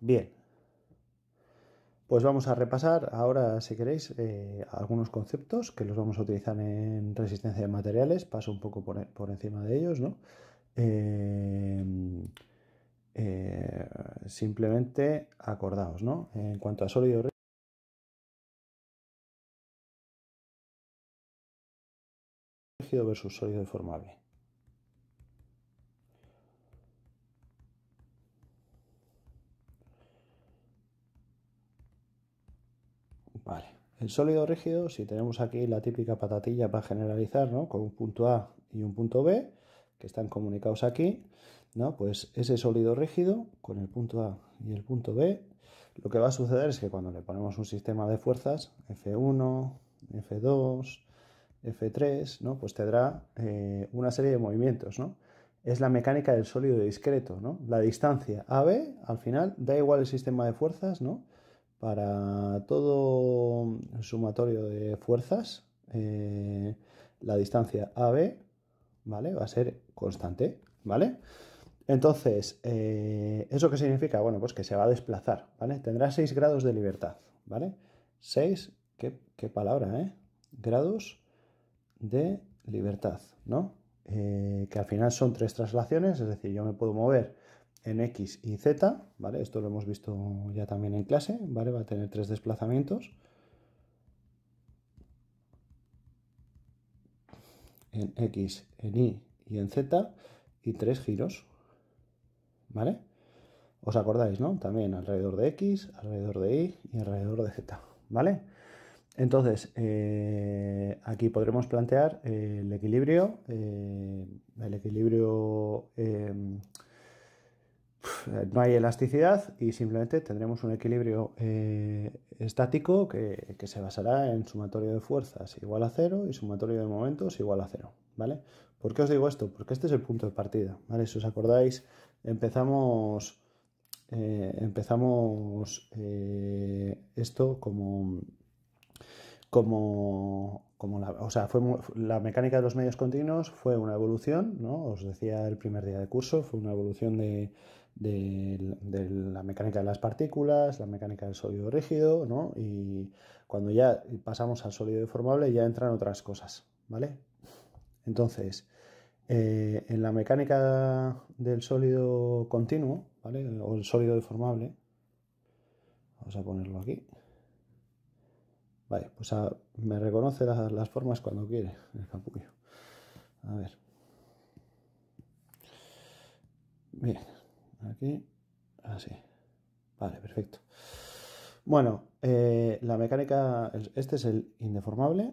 Bien, pues vamos a repasar ahora, si queréis, eh, algunos conceptos que los vamos a utilizar en resistencia de materiales. Paso un poco por, e, encima de ellos, ¿no? Eh, eh, simplemente acordaos, ¿no? En cuanto a sólido rígido versus sólido deformable. El sólido rígido, si tenemos aquí la típica patatilla para generalizar, ¿no? Con un punto A y un punto B, que están comunicados aquí, ¿no? Pues ese sólido rígido con el punto A y el punto B, lo que va a suceder es que cuando le ponemos un sistema de fuerzas, F1, F2, F3, ¿no? Pues tendrá eh, una serie de movimientos, ¿no? Es la mecánica del sólido discreto, ¿no? La distancia AB, al final, da igual el sistema de fuerzas, ¿no? para todo sumatorio de fuerzas, eh, la distancia AB, ¿vale? Va a ser constante, ¿vale? Entonces, eh, ¿eso qué significa? Bueno, pues que se va a desplazar, ¿vale? Tendrá 6 grados de libertad, ¿vale? 6, qué, palabra, ¿eh? Grados de libertad, ¿no? Eh, que al final son tres traslaciones, es decir, yo me puedo mover en X y Z, ¿vale? Esto lo hemos visto ya también en clase, ¿vale? Va a tener tres desplazamientos. En X, en Y y en Z y tres giros, ¿vale? ¿Os acordáis, no? También alrededor de X, alrededor de Y y alrededor de Z, ¿vale? Entonces, eh, aquí podremos plantear el equilibrio, eh, el equilibrio eh, no hay elasticidad y simplemente tendremos un equilibrio eh, estático que, se basará en sumatorio de fuerzas igual a cero y sumatorio de momentos igual a cero, ¿vale? ¿Por qué os digo esto? Porque este es el punto de partida, ¿vale? Si os acordáis, empezamos, eh, empezamos eh, esto como, como, como la, o sea, fue la mecánica de los medios continuos fue una evolución, ¿no? Os decía el primer día de curso, fue una evolución de de, la mecánica de las partículas, la mecánica del sólido rígido, ¿no? Y cuando ya pasamos al sólido deformable ya entran otras cosas, ¿vale? Entonces, eh, en la mecánica del sólido continuo, ¿vale? O el sólido deformable, vamos a ponerlo aquí. Vale, pues me reconoce las, las formas cuando quiere, el capullo. A ver. Bien. Aquí, así. Ah, vale, perfecto. Bueno, eh, la mecánica, este es el indeformable.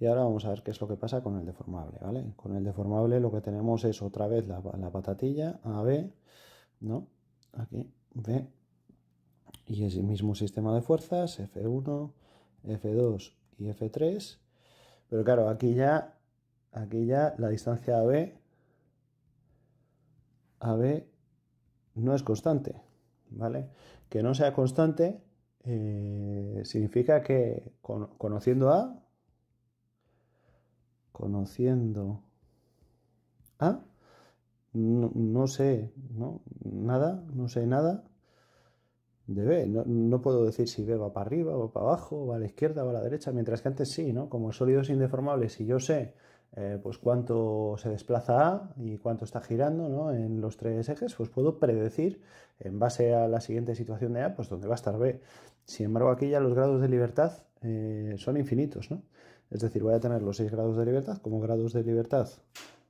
Y ahora vamos a ver qué es lo que pasa con el deformable, ¿vale? Con el deformable lo que tenemos es otra vez la, la patatilla AB, ¿no? Aquí, B. Y es el mismo sistema de fuerzas, F1, F2 y F3. Pero claro, aquí ya, aquí ya la distancia AB a B no es constante, ¿vale? Que no sea constante eh, significa que conociendo A, conociendo A, no, sé, Nada, no sé nada de B. No, puedo decir si B va para arriba, o para abajo, va a la izquierda, o a la derecha, mientras que antes sí, ¿no? Como sólidos indeformables, si yo sé eh, pues cuánto se desplaza A y cuánto está girando en los tres ejes, pues puedo predecir en base a la siguiente situación de A, pues dónde va a estar B. Sin embargo, aquí ya los grados de libertad eh, son infinitos, ¿no? Es decir, voy a tener los seis grados de libertad como grados de libertad.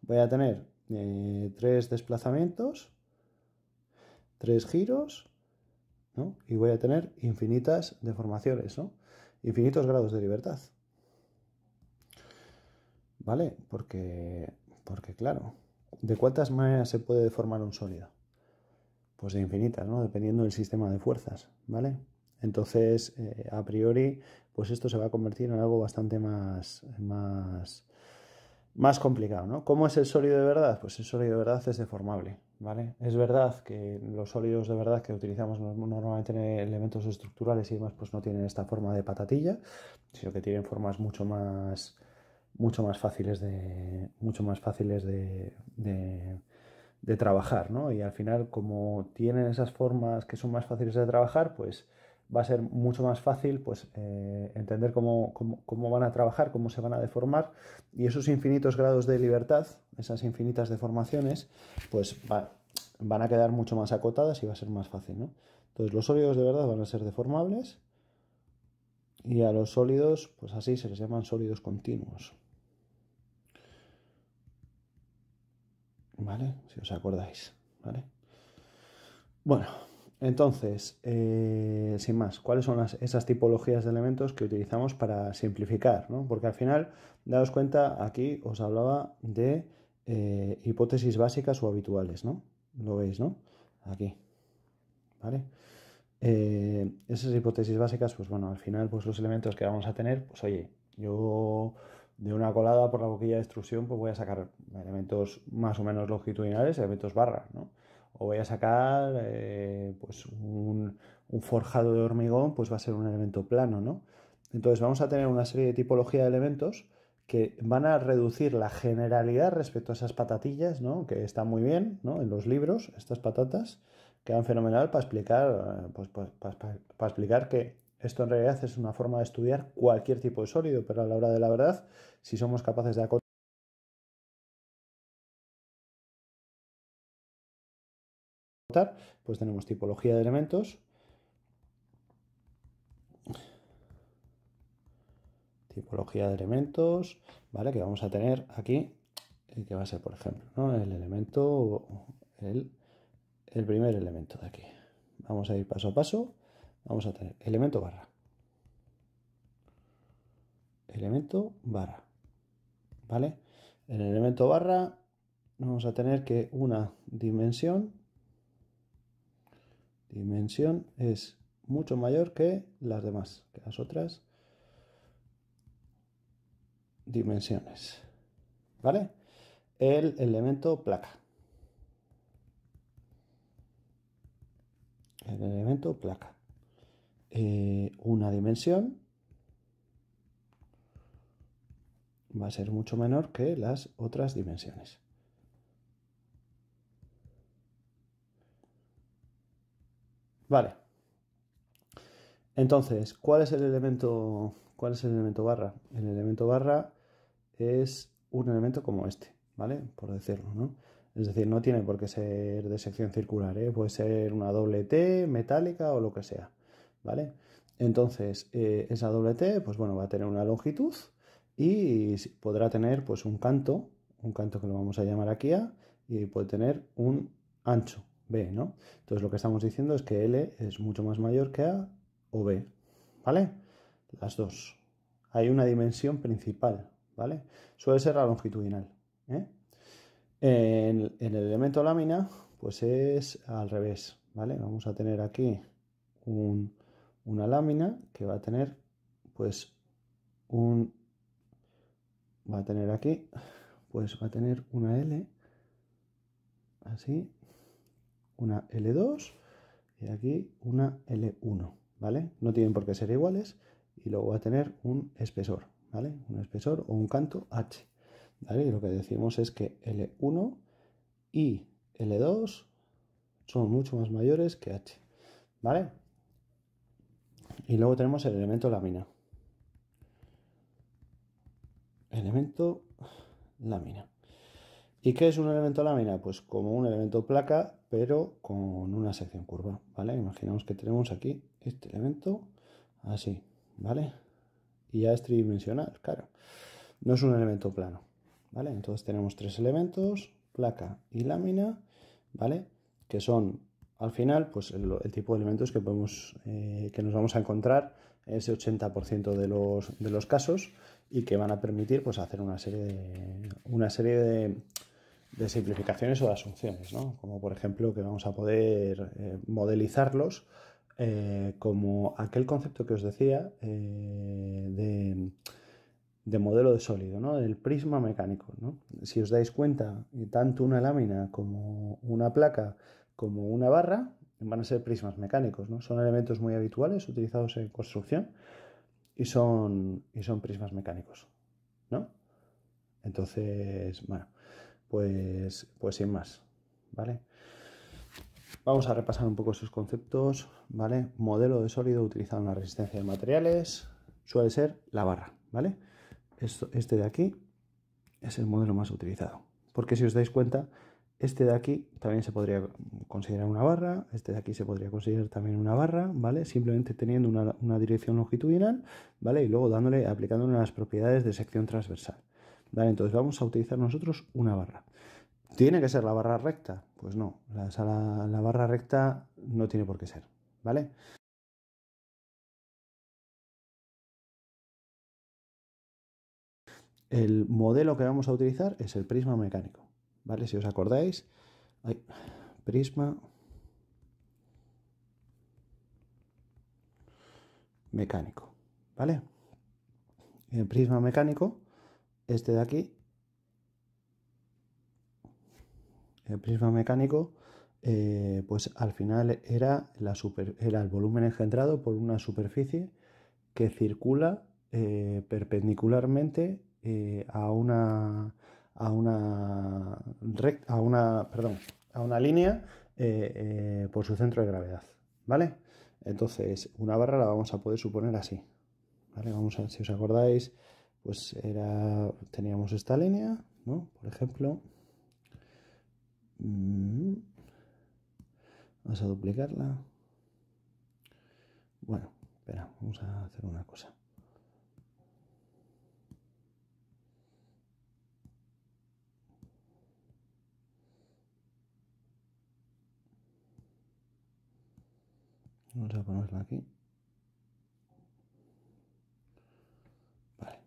Voy a tener eh, tres desplazamientos, tres giros, Y voy a tener infinitas deformaciones, ¿no? Infinitos grados de libertad. ¿Vale? Porque, porque claro, ¿de cuántas maneras se puede deformar un sólido? Pues de infinitas, ¿no? Dependiendo del sistema de fuerzas, ¿vale? Entonces, eh, a priori, pues esto se va a convertir en algo bastante más, más, más complicado, ¿no? ¿Cómo es el sólido de verdad? Pues el sólido de verdad es deformable, ¿vale? Es verdad que los sólidos de verdad que utilizamos normalmente en elementos estructurales y demás, pues no tienen esta forma de patatilla, sino que tienen formas mucho más mucho más fáciles de, mucho más fáciles de, trabajar, ¿no? Y al final, como tienen esas formas que son más fáciles de trabajar, pues va a ser mucho más fácil pues, eh, entender cómo, van a trabajar, cómo se van a deformar y esos infinitos grados de libertad, esas infinitas deformaciones, pues van a quedar mucho más acotadas y va a ser más fácil. ¿no? Entonces los sólidos de verdad van a ser deformables y a los sólidos, pues así se les llaman sólidos continuos. ¿vale? Si os acordáis, ¿vale? Bueno, entonces, eh, sin más, ¿cuáles son esas tipologías de elementos que utilizamos para simplificar? ¿no? Porque al final, daos cuenta, aquí os hablaba de eh, hipótesis básicas o habituales, ¿no? Lo veis, ¿no? Aquí, ¿vale? Eh, esas hipótesis básicas, pues bueno, al final, pues los elementos que vamos a tener, pues oye, yo de una colada por la boquilla de extrusión, pues voy a sacar elementos más o menos longitudinales, elementos barra, ¿no? O voy a sacar eh, pues un, forjado de hormigón, pues va a ser un elemento plano, ¿no? Entonces vamos a tener una serie de tipología de elementos que van a reducir la generalidad respecto a esas patatillas, ¿no? Que están muy bien, ¿no? En los libros, estas patatas quedan fenomenal para explicar, eh, pues, pues para explicar que esto en realidad es una forma de estudiar cualquier tipo de sólido, pero a la hora de la verdad, si somos capaces de acotar pues tenemos tipología de elementos, tipología de elementos, ¿vale? Que vamos a tener aquí, que va a ser, por ejemplo, el elemento, el primer elemento de aquí. Vamos a ir paso a paso vamos a tener elemento barra. Elemento barra. ¿Vale? En el elemento barra vamos a tener que una dimensión, dimensión es mucho mayor que las demás, que las otras dimensiones. ¿Vale? El elemento placa. El elemento placa. Eh, una dimensión va a ser mucho menor que las otras dimensiones. Vale. Entonces, ¿cuál es el elemento cuál es el elemento barra? El elemento barra es un elemento como este, ¿vale? Por decirlo, ¿no? Es decir, no tiene por qué ser de sección circular, ¿eh? puede ser una doble T, metálica o lo que sea. ¿vale? Entonces, eh, esa doble T, pues bueno, va a tener una longitud y podrá tener pues un canto, un canto que lo vamos a llamar aquí A, y puede tener un ancho, B, ¿no? Entonces lo que estamos diciendo es que L es mucho más mayor que A o B, ¿vale? Las dos. Hay una dimensión principal, ¿vale? Suele ser la longitudinal. ¿eh? en, el elemento lámina, pues es al revés, ¿vale? Vamos a tener aquí un una lámina que va a tener pues un va a tener aquí pues va a tener una L así una L2 y aquí una L1 ¿vale? no tienen por qué ser iguales y luego va a tener un espesor ¿vale? un espesor o un canto H ¿vale? y lo que decimos es que L1 y L2 son mucho más mayores que H ¿vale? Y luego tenemos el elemento lámina. Elemento lámina. ¿Y qué es un elemento lámina? Pues como un elemento placa, pero con una sección curva, ¿vale? Imaginamos que tenemos aquí este elemento así, ¿vale? Y ya es tridimensional, claro. No es un elemento plano, ¿vale? Entonces tenemos tres elementos, placa y lámina, ¿vale? Que son al final, pues el, tipo de elementos que, podemos, eh, que nos vamos a encontrar es el 80% de los, de los casos y que van a permitir pues, hacer una serie de, una serie de, simplificaciones o asunciones, ¿no? como por ejemplo que vamos a poder eh, modelizarlos eh, como aquel concepto que os decía de, de, modelo de sólido, ¿no? del prisma mecánico. ¿no? Si os dais cuenta, tanto una lámina como una placa como una barra, van a ser prismas mecánicos, ¿no? Son elementos muy habituales utilizados en construcción y son, y son prismas mecánicos, ¿no? Entonces, bueno, pues, pues sin más, ¿vale? Vamos a repasar un poco esos conceptos, ¿vale? Modelo de sólido utilizado en la resistencia de materiales suele ser la barra, ¿vale? Esto, este de aquí es el modelo más utilizado, porque si os dais cuenta, este de aquí también se podría considerar una barra, este de aquí se podría considerar también una barra, ¿vale? Simplemente teniendo una, dirección longitudinal, ¿vale? Y luego dándole, aplicando las propiedades de sección transversal. Vale, entonces vamos a utilizar nosotros una barra. ¿Tiene que ser la barra recta? Pues no, la, la barra recta no tiene por qué ser, ¿vale? El modelo que vamos a utilizar es el prisma mecánico. ¿vale? Si os acordáis, prisma mecánico, ¿vale? El prisma mecánico, este de aquí, el prisma mecánico, eh, pues al final era, la super, era el volumen engendrado por una superficie que circula eh, perpendicularmente eh, a una a una, a una, perdón, a una línea eh, eh, por su centro de gravedad, ¿vale? Entonces, una barra la vamos a poder suponer así, ¿vale? Vamos a si os acordáis, pues era, teníamos esta línea, ¿no? Por ejemplo, mm, vamos a duplicarla. Bueno, espera, vamos a hacer una cosa. Vamos a ponerla aquí. Vale.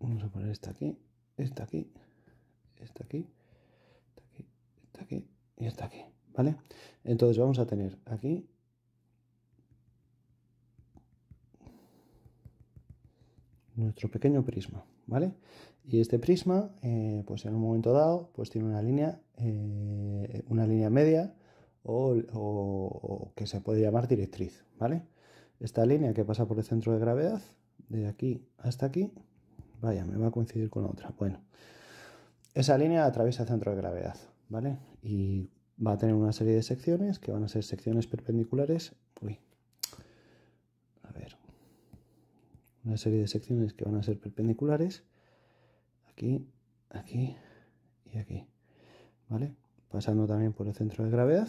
Vamos a poner esta aquí, esta aquí, esta aquí, esta aquí, esta aquí y esta aquí. ¿Vale? Entonces vamos a tener aquí nuestro pequeño prisma, ¿vale? Y este prisma, eh, pues en un momento dado, pues tiene una línea, eh, una línea media o, que se puede llamar directriz, ¿vale? Esta línea que pasa por el centro de gravedad, de aquí hasta aquí, vaya, me va a coincidir con la otra. Bueno, esa línea atraviesa el centro de gravedad, ¿vale? Y va a tener una serie de secciones que van a ser secciones perpendiculares, uy, una serie de secciones que van a ser perpendiculares aquí, aquí y aquí, ¿vale? Pasando también por el centro de gravedad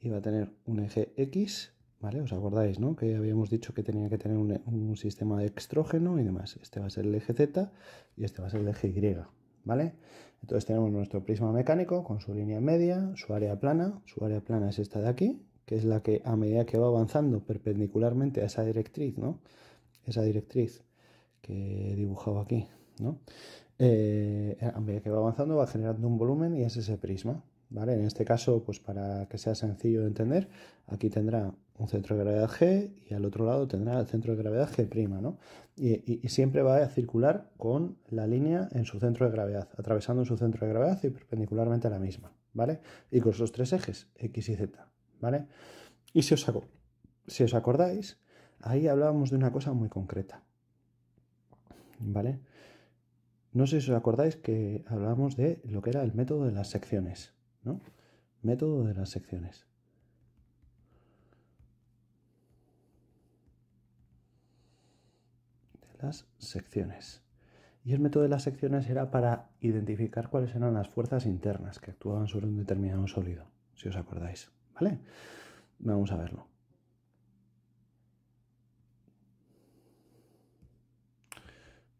y va a tener un eje X, ¿vale? ¿Os acordáis, no? Que habíamos dicho que tenía que tener un, un sistema de extrógeno y demás. Este va a ser el eje Z y este va a ser el eje Y, ¿vale? Entonces tenemos nuestro prisma mecánico con su línea media, su área plana, su área plana es esta de aquí, que es la que a medida que va avanzando perpendicularmente a esa directriz, ¿no? esa directriz que he dibujado aquí, ¿no? Eh, a medida que va avanzando va generando un volumen y es ese prisma, ¿vale? En este caso, pues para que sea sencillo de entender, aquí tendrá un centro de gravedad G y al otro lado tendrá el centro de gravedad G', ¿no? Y, siempre va a circular con la línea en su centro de gravedad, atravesando su centro de gravedad y perpendicularmente a la misma, ¿vale? Y con esos tres ejes, X y Z, ¿vale? Y si os, si os acordáis, ahí hablábamos de una cosa muy concreta. ¿Vale? No sé si os acordáis que hablábamos de lo que era el método de las secciones, ¿no? Método de las secciones. De las secciones. Y el método de las secciones era para identificar cuáles eran las fuerzas internas que actuaban sobre un determinado sólido, si os acordáis, ¿vale? Vamos a verlo.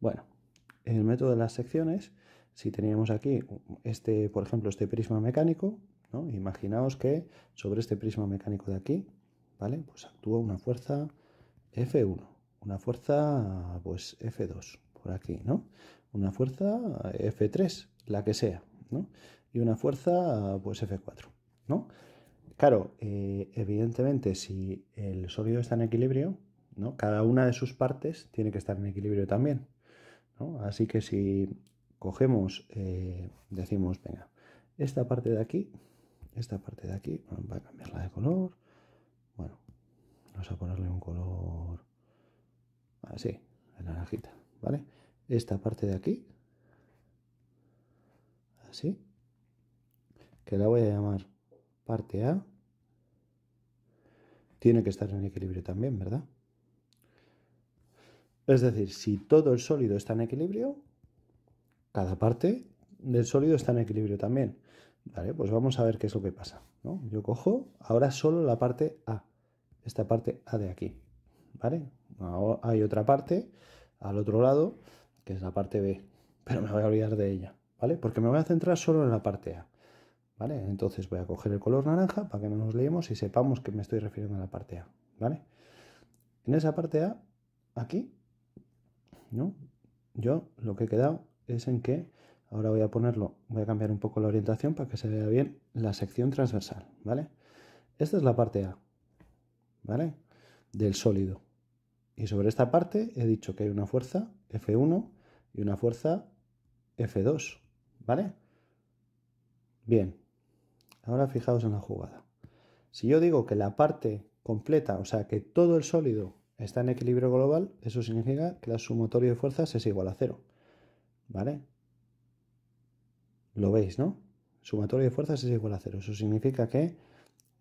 Bueno, en el método de las secciones, si teníamos aquí, este, por ejemplo, este prisma mecánico, imaginaos que sobre este prisma mecánico de aquí, ¿vale? Pues actúa una fuerza F1, una fuerza pues F2, por aquí, ¿no? Una fuerza F3, la que sea, ¿no? Y una fuerza pues F4, ¿no? Claro, eh, evidentemente si el sólido está en equilibrio, ¿no? Cada una de sus partes tiene que estar en equilibrio también, Así que si cogemos, eh, decimos, venga, esta parte de aquí, esta parte de aquí, voy a cambiarla de color. Bueno, vamos a ponerle un color así, naranjita, ¿vale? Esta parte de aquí, así, que la voy a llamar parte A. Tiene que estar en equilibrio también, ¿verdad? Es decir, si todo el sólido está en equilibrio, cada parte del sólido está en equilibrio también. Vale, pues vamos a ver qué es lo que pasa. ¿no? Yo cojo ahora solo la parte A, esta parte A de aquí. ¿Vale? Ahora hay otra parte al otro lado, que es la parte B, pero me voy a olvidar de ella, ¿vale? Porque me voy a centrar solo en la parte A. ¿Vale? Entonces voy a coger el color naranja para que no nos leemos y sepamos que me estoy refiriendo a la parte A. ¿Vale? En esa parte A, aquí, ¿no? Yo lo que he quedado es en que ahora voy a ponerlo, voy a cambiar un poco la orientación para que se vea bien la sección transversal, ¿vale? Esta es la parte A, ¿vale? Del sólido. Y sobre esta parte he dicho que hay una fuerza F1 y una fuerza F2, ¿vale? Bien, ahora fijaos en la jugada. Si yo digo que la parte completa, o sea, que todo el sólido está en equilibrio global, eso significa que la sumatoria de fuerzas es igual a cero. ¿Vale? Lo veis, ¿no? Sumatoria de fuerzas es igual a cero. Eso significa que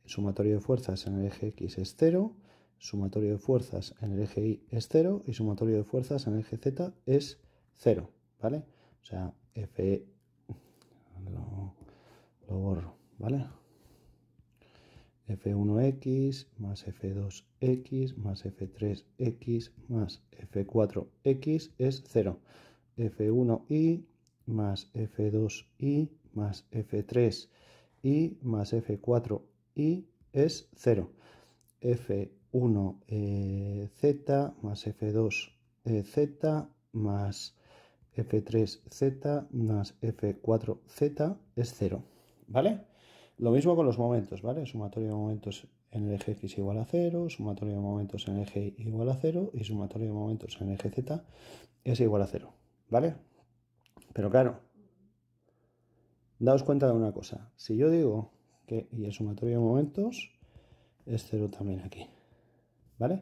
sumatorio de fuerzas en el eje X es cero, sumatorio de fuerzas en el eje Y es cero y sumatorio de fuerzas en el eje Z es cero. ¿Vale? O sea, F... lo borro, ¿vale? f1x más f2x más f3x más f4x es 0. f1y más f 2 y más f 3 y más f 4 y es cero. f1z más f2z más f3z más f4z es 0. E e ¿Vale? Lo mismo con los momentos, ¿vale? Sumatorio de momentos en el eje X igual a 0, sumatorio de momentos en el eje Y igual a 0 y sumatorio de momentos en el eje Z es igual a 0, ¿vale? Pero claro, daos cuenta de una cosa. Si yo digo que y el sumatorio de momentos es 0 también aquí, ¿vale?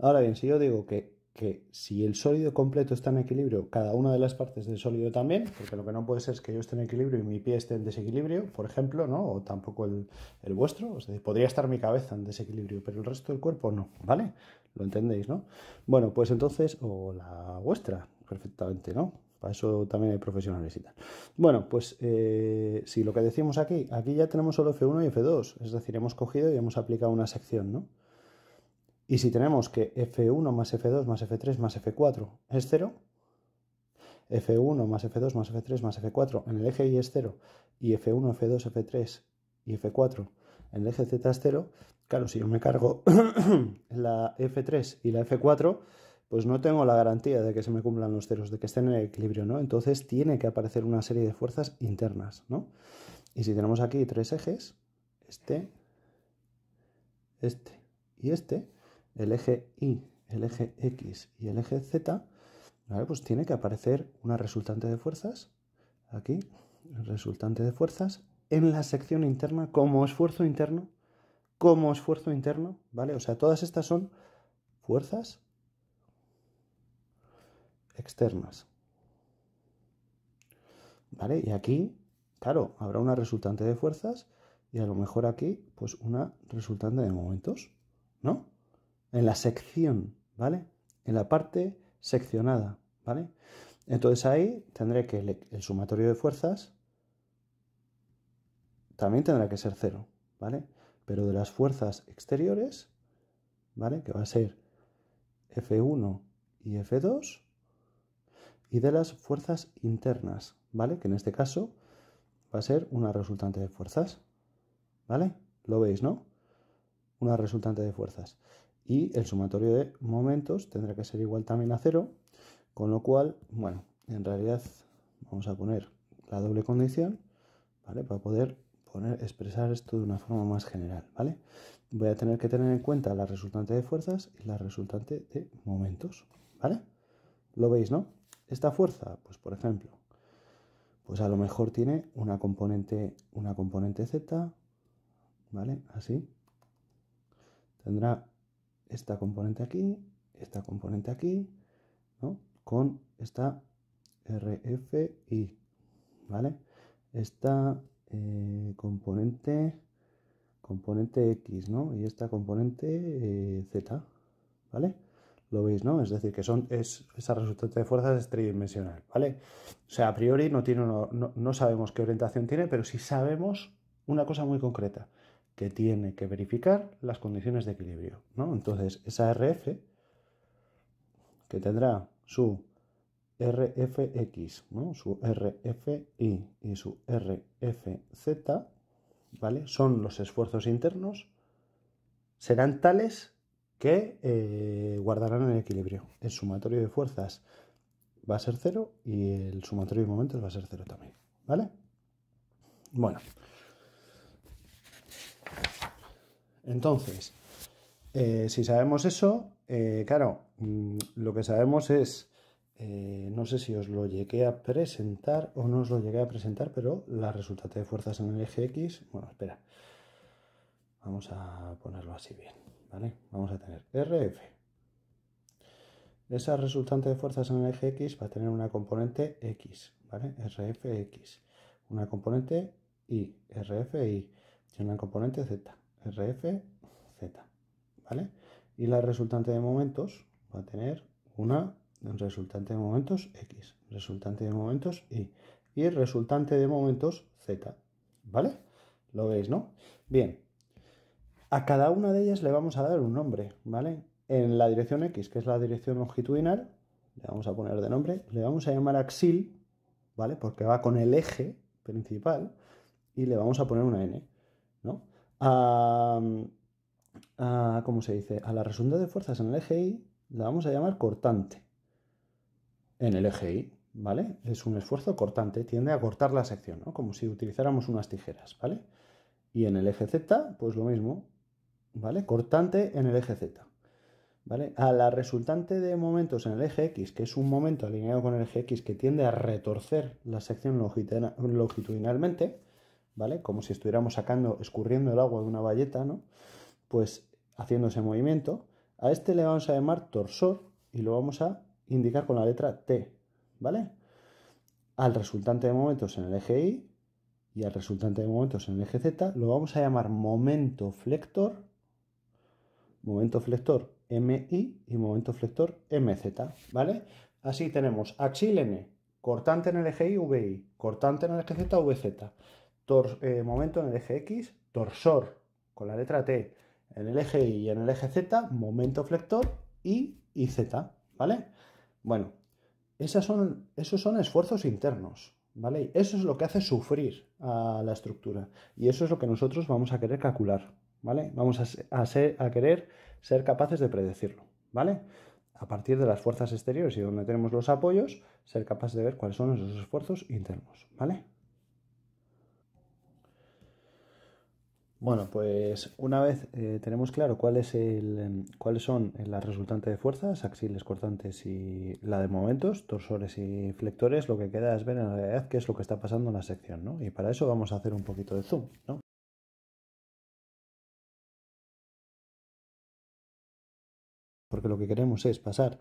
Ahora bien, si yo digo que que si el sólido completo está en equilibrio, cada una de las partes del sólido también, porque lo que no puede ser es que yo esté en equilibrio y mi pie esté en desequilibrio, por ejemplo, ¿no? O tampoco el, vuestro, o sea, podría estar mi cabeza en desequilibrio, pero el resto del cuerpo no, ¿vale? Lo entendéis, ¿no? Bueno, pues entonces, o la vuestra, perfectamente, ¿no? Para eso también hay profesionales y tal. Bueno, pues eh, si lo que decimos aquí, aquí ya tenemos solo F1 y F2, es decir, hemos cogido y hemos aplicado una sección, ¿no? Y si tenemos que f1 más f2 más f3 más f4 es 0, f1 más f2 más f3 más f4 en el eje y es 0, y f1, f2, f3 y f4 en el eje z es 0, claro, si yo me cargo la f3 y la f4, pues no tengo la garantía de que se me cumplan los ceros, de que estén en el equilibrio, ¿no? Entonces tiene que aparecer una serie de fuerzas internas, ¿no? Y si tenemos aquí tres ejes, este, este y este, el eje Y, el eje X y el eje Z, ¿vale? pues tiene que aparecer una resultante de fuerzas, aquí, resultante de fuerzas, en la sección interna como esfuerzo interno, como esfuerzo interno, ¿vale? O sea, todas estas son fuerzas externas. ¿Vale? Y aquí, claro, habrá una resultante de fuerzas y a lo mejor aquí, pues una resultante de momentos, ¿no? en la sección, ¿vale? En la parte seccionada, ¿vale? Entonces ahí tendré que el, sumatorio de fuerzas también tendrá que ser cero, ¿vale? Pero de las fuerzas exteriores, ¿vale? Que va a ser F1 y F2, y de las fuerzas internas, ¿vale? Que en este caso va a ser una resultante de fuerzas, ¿vale? Lo veis, ¿no? Una resultante de fuerzas y el sumatorio de momentos tendrá que ser igual también a cero, con lo cual, bueno, en realidad vamos a poner la doble condición, ¿vale? Para poder expresar esto de una forma más general, ¿vale? Voy a tener que tener en cuenta la resultante de fuerzas y la resultante de momentos, ¿vale? Lo veis, ¿no? Esta fuerza, pues por ejemplo, pues a lo mejor tiene una componente, una componente z, ¿vale? Así. Tendrá esta componente aquí, esta componente aquí, ¿no? Con esta RFI, ¿vale? Esta eh, componente, componente X, ¿no? Y esta componente eh, Z, ¿vale? Lo veis, ¿no? Es decir, que son, es, esa resultante de fuerzas es tridimensional, ¿vale? O sea, a priori no, tiene, no sabemos qué orientación tiene, pero sí sabemos una cosa muy concreta, que tiene que verificar las condiciones de equilibrio. ¿no? Entonces, esa RF que tendrá su RFX, ¿no? su RFI y su RFZ, ¿vale? son los esfuerzos internos, serán tales que eh, guardarán el equilibrio. El sumatorio de fuerzas va a ser cero y el sumatorio de momentos va a ser cero también. ¿Vale? Bueno. Entonces, eh, si sabemos eso, eh, claro, mm, lo que sabemos es, eh, no sé si os lo llegué a presentar o no os lo llegué a presentar, pero la resultante de fuerzas en el eje X, bueno, espera, vamos a ponerlo así bien, ¿vale? Vamos a tener RF. Esa resultante de fuerzas en el eje X va a tener una componente X, ¿vale? RFX, una componente Y, RFI y una componente Z. RF, Z. ¿Vale? Y la resultante de momentos va a tener una resultante de momentos X, resultante de momentos Y y resultante de momentos Z. ¿Vale? Lo veis, ¿no? Bien. A cada una de ellas le vamos a dar un nombre, ¿vale? En la dirección X, que es la dirección longitudinal, le vamos a poner de nombre, le vamos a llamar axil, ¿vale? Porque va con el eje principal y le vamos a poner una N, ¿no? a, ¿cómo se dice? A la resulta de fuerzas en el eje Y la vamos a llamar cortante. En el eje Y, ¿vale? Es un esfuerzo cortante, tiende a cortar la sección, ¿no? Como si utilizáramos unas tijeras, ¿vale? Y en el eje Z, pues lo mismo, ¿vale? Cortante en el eje Z. ¿Vale? A la resultante de momentos en el eje X, que es un momento alineado con el eje X que tiende a retorcer la sección longitudinalmente, ¿vale? Como si estuviéramos sacando, escurriendo el agua de una bayeta, ¿no? Pues haciendo ese movimiento. A este le vamos a llamar torsor y lo vamos a indicar con la letra T, ¿vale? Al resultante de momentos en el eje Y y al resultante de momentos en el eje Z lo vamos a llamar momento flector, momento flector MI y momento flector MZ, ¿vale? Así tenemos axil N, cortante en el eje Y, VI, cortante en el eje Z, VZ. Eh, momento en el eje X, torsor con la letra T en el eje Y y en el eje Z, momento flector y, y Z, ¿vale? Bueno, esas son, esos son esfuerzos internos, ¿vale? Eso es lo que hace sufrir a la estructura y eso es lo que nosotros vamos a querer calcular, ¿vale? Vamos a, a querer ser capaces de predecirlo, ¿vale? A partir de las fuerzas exteriores y donde tenemos los apoyos, ser capaces de ver cuáles son esos esfuerzos internos, ¿vale? Bueno, pues una vez eh, tenemos claro cuál em, cuáles son eh, las resultantes de fuerzas, axiles cortantes y la de momentos, torsores y flectores, lo que queda es ver en realidad qué es lo que está pasando en la sección, ¿no? Y para eso vamos a hacer un poquito de zoom, ¿no? Porque lo que queremos es pasar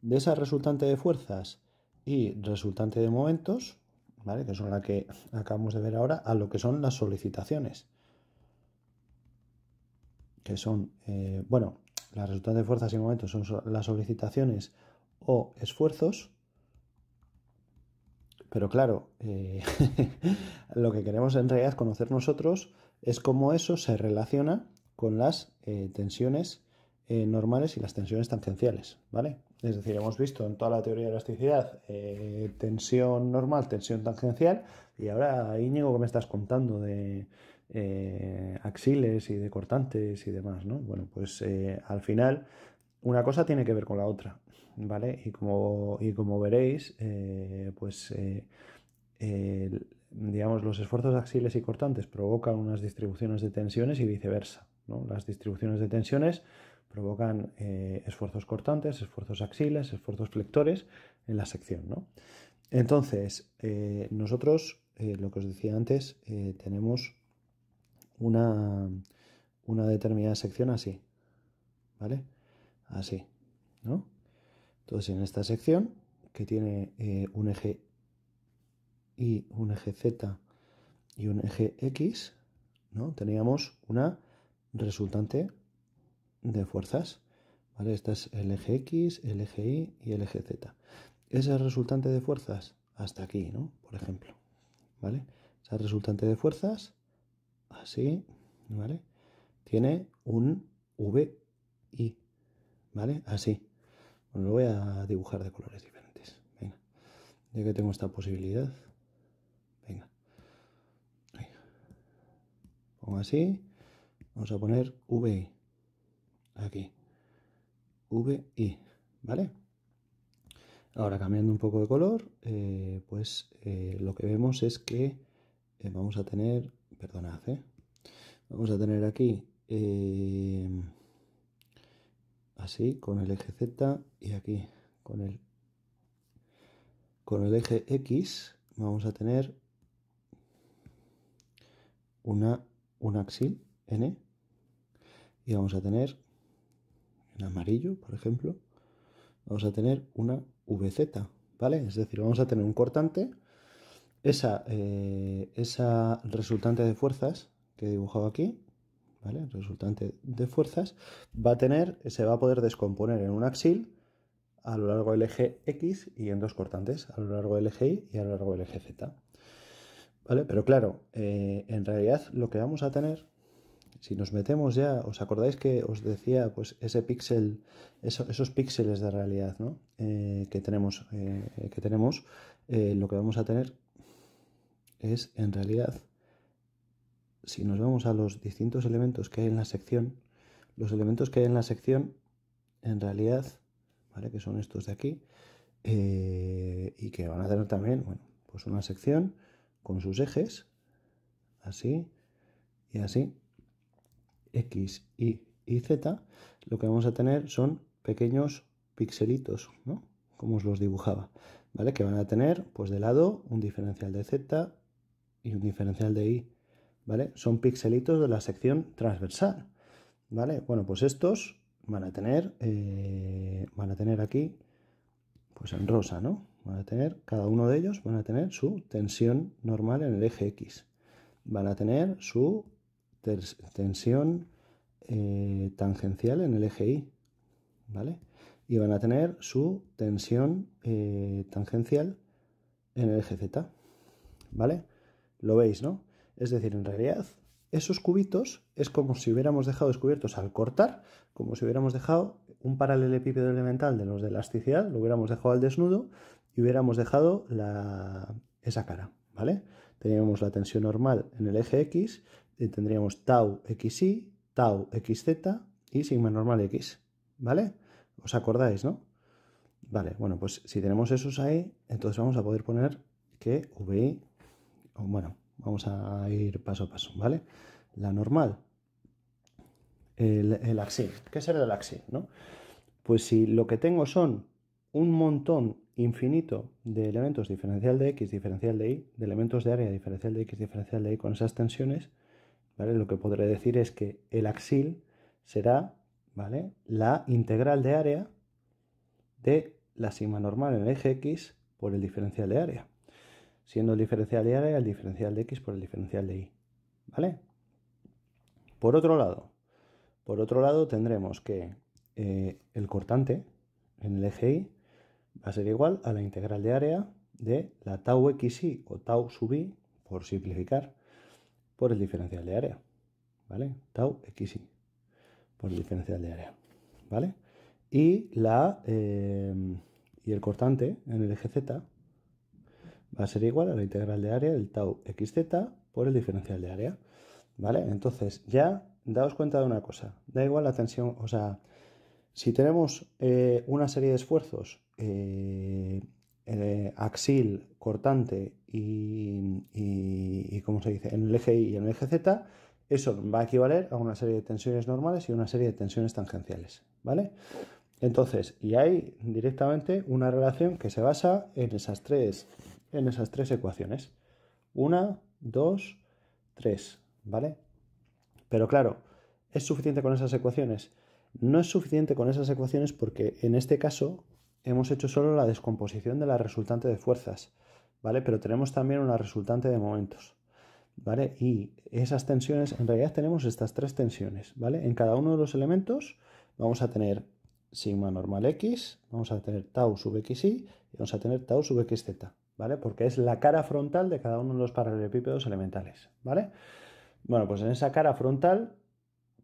de esa resultante de fuerzas y resultante de momentos, ¿vale? Que son la que acabamos de ver ahora, a lo que son las solicitaciones que son, eh, bueno, las resultantes de fuerzas y momentos son las solicitaciones o esfuerzos. Pero claro, eh, lo que queremos en realidad conocer nosotros es cómo eso se relaciona con las eh, tensiones normales y las tensiones tangenciales, ¿vale? Es decir, hemos visto en toda la teoría de elasticidad tensión normal, tensión tangencial, y ahora Íñigo, que me estás contando de, eh, axiles y de cortantes y demás, ¿no? Bueno, pues eh, al final una cosa tiene que ver con la otra, ¿vale? Y como, y como veréis, eh, pues digamos, los esfuerzos axiles y cortantes provocan unas distribuciones de tensiones y viceversa, ¿no? Las distribuciones de tensiones provocan esfuerzos cortantes, esfuerzos axiles, esfuerzos flectores en la sección, ¿no? Entonces, nosotros, lo que os decía antes, tenemos una, determinada sección así, ¿vale? Así, ¿no? Entonces en esta sección, que tiene eh, un eje Y, un eje Z y un eje X, ¿no? Teníamos una resultante de fuerzas, ¿vale? Este es el eje X, el eje Y y el eje Z. Esa resultante de fuerzas hasta aquí, ¿no? Por ejemplo, ¿vale? Esa resultante de fuerzas así, ¿vale? Tiene un VI, ¿vale? Así. Bueno, lo voy a dibujar de colores diferentes. Venga. Ya que tengo esta posibilidad. Venga. Pongo así. Vamos a poner VI. Aquí. VI, ¿vale? Ahora cambiando un poco de color, eh, pues eh, lo que vemos es que eh, vamos a tener perdonad, ¿eh? vamos a tener aquí eh, así con el eje Z y aquí con el, con el eje X vamos a tener una, un axil N y vamos a tener en amarillo, por ejemplo, vamos a tener una VZ, ¿vale? Es decir, vamos a tener un cortante eh, esa, resultante de fuerzas que he dibujado aquí, ¿vale? resultante de fuerzas, va a tener, se va a poder descomponer en un axil a lo largo del eje X y en dos cortantes, a lo largo del eje Y y a lo largo del eje Z. ¿Vale? Pero claro, eh, en realidad lo que vamos a tener, si nos metemos ya, ¿os acordáis que os decía pues ese píxel, esos píxeles de realidad ¿no? Eh, que tenemos, que tenemos lo que vamos a tener es en realidad, si nos vamos a los distintos elementos que hay en la sección, los elementos que hay en la sección, en realidad, ¿vale? Que son estos de aquí, eh, y que van a tener también, bueno, pues una sección con sus ejes, así y así, X, Y y Z, lo que vamos a tener son pequeños pixelitos, ¿no? Como os los dibujaba, ¿vale? Que van a tener, pues de lado, un diferencial de Z, y un diferencial de i, ¿vale? Son pixelitos de la sección transversal, ¿vale? Bueno, pues estos van a tener, eh, van a tener aquí, pues en rosa, ¿no? Van a tener, cada uno de ellos van a tener su tensión normal en el eje X. Van a tener su tensión eh, tangencial en el eje Y, ¿vale? Y van a tener su tensión eh, tangencial en el eje Z, ¿vale? Lo veis, ¿no? Es decir, en realidad esos cubitos es como si hubiéramos dejado descubiertos al cortar, como si hubiéramos dejado un paralelepípedo elemental de los de elasticidad, lo hubiéramos dejado al desnudo y hubiéramos dejado la... esa cara, ¿vale? Teníamos la tensión normal en el eje X, y eh, tendríamos tau xy, tau xz y sigma normal x, ¿vale? ¿Os acordáis, no? Vale, bueno, pues si tenemos esos ahí, entonces vamos a poder poner que vi bueno, vamos a ir paso a paso, ¿vale? La normal, el, axil. ¿Qué será el axil, no? Pues si lo que tengo son un montón infinito de elementos diferencial de x, diferencial de y, de elementos de área diferencial de x, diferencial de y con esas tensiones, ¿vale? Lo que podré decir es que el axil será, ¿vale? La integral de área de la sigma normal en el eje x por el diferencial de área siendo el diferencial de área el diferencial de x por el diferencial de y. ¿Vale? Por otro lado, por otro lado tendremos que eh, el cortante en el eje y va a ser igual a la integral de área de la tau xy o tau sub i, por simplificar, por el diferencial de área. ¿Vale? Tau xi por el diferencial de área. ¿Vale? Y, la, eh, y el cortante en el eje z va a ser igual a la integral de área del tau xz por el diferencial de área. ¿Vale? Entonces, ya daos cuenta de una cosa. Da igual la tensión, o sea, si tenemos eh, una serie de esfuerzos eh, eh, axil, cortante y, como ¿cómo se dice?, en el eje Y y en el eje Z, eso va a equivaler a una serie de tensiones normales y una serie de tensiones tangenciales, ¿vale? Entonces, y hay directamente una relación que se basa en esas tres en esas tres ecuaciones. Una, dos, tres, ¿vale? Pero claro, ¿es suficiente con esas ecuaciones? No es suficiente con esas ecuaciones porque en este caso hemos hecho solo la descomposición de la resultante de fuerzas, ¿vale? Pero tenemos también una resultante de momentos, ¿vale? Y esas tensiones, en realidad tenemos estas tres tensiones, ¿vale? En cada uno de los elementos vamos a tener sigma normal x, vamos a tener tau sub xy y vamos a tener tau sub xz, ¿vale? Porque es la cara frontal de cada uno de los paralelepípedos elementales, ¿vale? Bueno, pues en esa cara frontal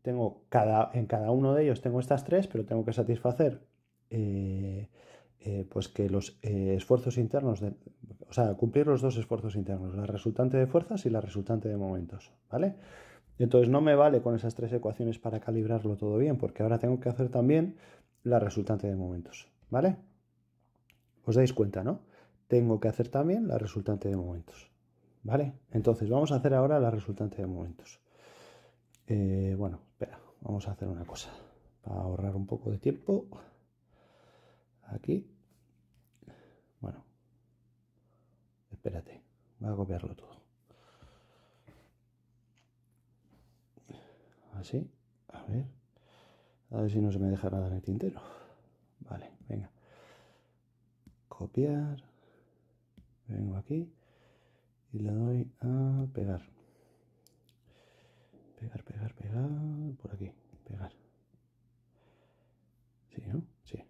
tengo cada, en cada uno de ellos tengo estas tres, pero tengo que satisfacer eh, eh, pues que los eh, esfuerzos internos, de, o sea, cumplir los dos esfuerzos internos, la resultante de fuerzas y la resultante de momentos, ¿vale? Entonces no me vale con esas tres ecuaciones para calibrarlo todo bien, porque ahora tengo que hacer también la resultante de momentos, ¿vale? Os dais cuenta, ¿no? tengo que hacer también la resultante de momentos. ¿Vale? Entonces, vamos a hacer ahora la resultante de momentos. Eh, bueno, espera, vamos a hacer una cosa. Para ahorrar un poco de tiempo. Aquí. Bueno. Espérate, voy a copiarlo todo. Así. A ver. A ver si no se me deja nada en el tintero. Vale, venga. Copiar vengo aquí y le doy a pegar pegar pegar pegar por aquí pegar sí no sí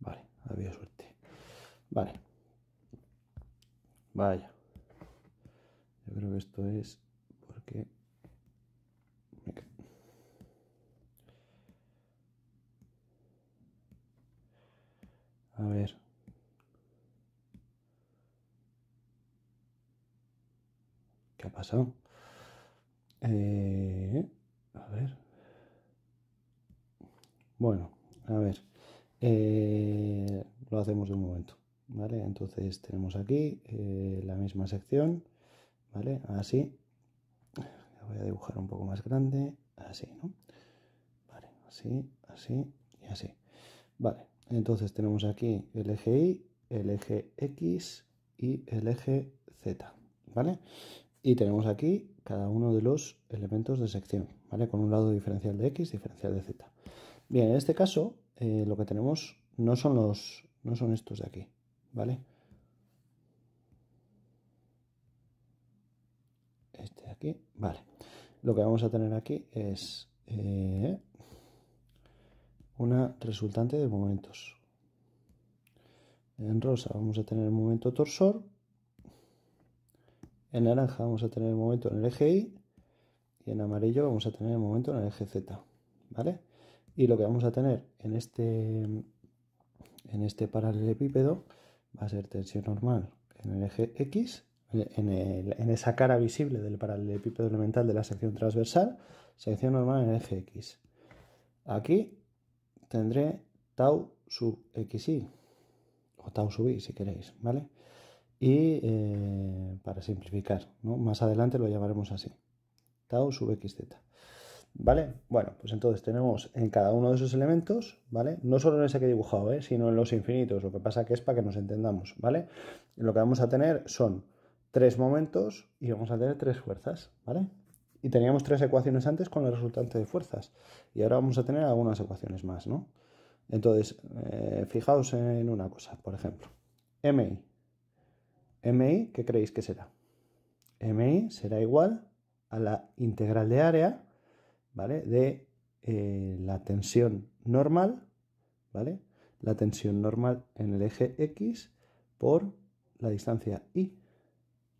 vale había suerte vale vaya yo creo que esto es porque a ver ¿Qué ha pasado? Eh, a ver. Bueno, a ver. Eh, lo hacemos de un momento. ¿Vale? Entonces tenemos aquí eh, la misma sección. ¿Vale? Así. voy a dibujar un poco más grande. Así, ¿no? así, así y así. Vale, entonces tenemos aquí el eje Y, el eje X y el eje Z. ¿Vale? y tenemos aquí cada uno de los elementos de sección, ¿vale? Con un lado diferencial de x, diferencial de z. Bien, en este caso eh, lo que tenemos no son los, no son estos de aquí, ¿vale? Este de aquí, vale. Lo que vamos a tener aquí es eh, una resultante de momentos. En rosa vamos a tener el momento torsor en naranja vamos a tener el momento en el eje Y y en amarillo vamos a tener el momento en el eje Z, ¿vale? Y lo que vamos a tener en este, en este paralelepípedo va a ser tensión normal en el eje X, en, en esa cara visible del paralelepípedo elemental de la sección transversal, sección normal en el eje X. Aquí tendré tau sub xy o tau sub y si queréis, ¿vale? y eh, para simplificar, ¿no? más adelante lo llamaremos así, tau sub z. ¿Vale? Bueno, pues entonces tenemos en cada uno de esos elementos, ¿vale? No solo en ese que he dibujado, ¿eh? sino en los infinitos, lo que pasa que es para que nos entendamos, ¿vale? Lo que vamos a tener son tres momentos y vamos a tener tres fuerzas, ¿vale? Y teníamos tres ecuaciones antes con el resultante de fuerzas. Y ahora vamos a tener algunas ecuaciones más, ¿no? Entonces, eh, fijaos en una cosa, por ejemplo, MI MI, ¿qué creéis que será? MI será igual a la integral de área, ¿vale? De eh, la tensión normal, ¿vale? La tensión normal en el eje X por la distancia Y,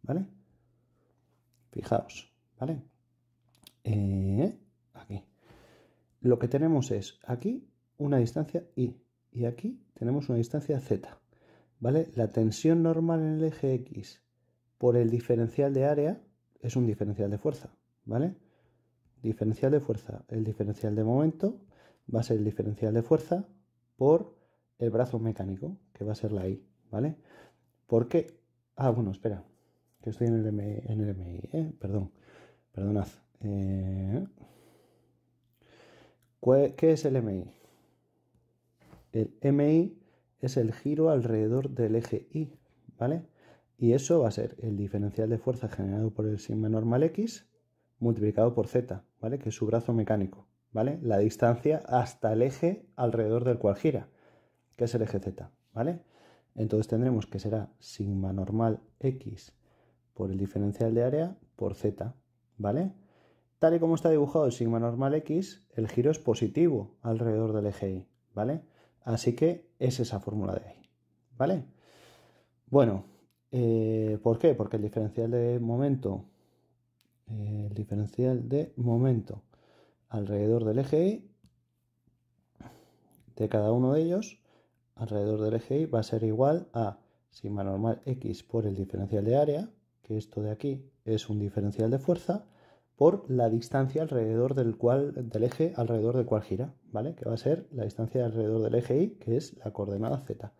¿vale? Fijaos, ¿vale? Eh, aquí. Lo que tenemos es aquí una distancia i y aquí tenemos una distancia Z. ¿vale? La tensión normal en el eje X por el diferencial de área es un diferencial de fuerza, ¿vale? Diferencial de fuerza, el diferencial de momento va a ser el diferencial de fuerza por el brazo mecánico, que va a ser la I, ¿vale? ¿Por qué? Ah, bueno, espera, que estoy en el, MI, ¿eh? perdón, perdonad. Eh, ¿Qué es el MI? El MI es el giro alrededor del eje Y, ¿vale? Y eso va a ser el diferencial de fuerza generado por el sigma normal X multiplicado por Z, ¿vale? Que es su brazo mecánico, ¿vale? La distancia hasta el eje alrededor del cual gira, que es el eje Z, ¿vale? Entonces tendremos que será sigma normal X por el diferencial de área por Z, ¿vale? Tal y como está dibujado el sigma normal X, el giro es positivo alrededor del eje Y, ¿vale? Así que es esa fórmula de ahí. ¿Vale? Bueno, eh, ¿por qué? Porque el diferencial de momento, eh, el diferencial de momento alrededor del eje Y de cada uno de ellos, alrededor del eje Y va a ser igual a sigma normal X por el diferencial de área, que esto de aquí es un diferencial de fuerza, por la distancia alrededor del cual del eje alrededor del cual gira. ¿vale? Que va a ser la distancia alrededor del eje Y, que es la coordenada Z,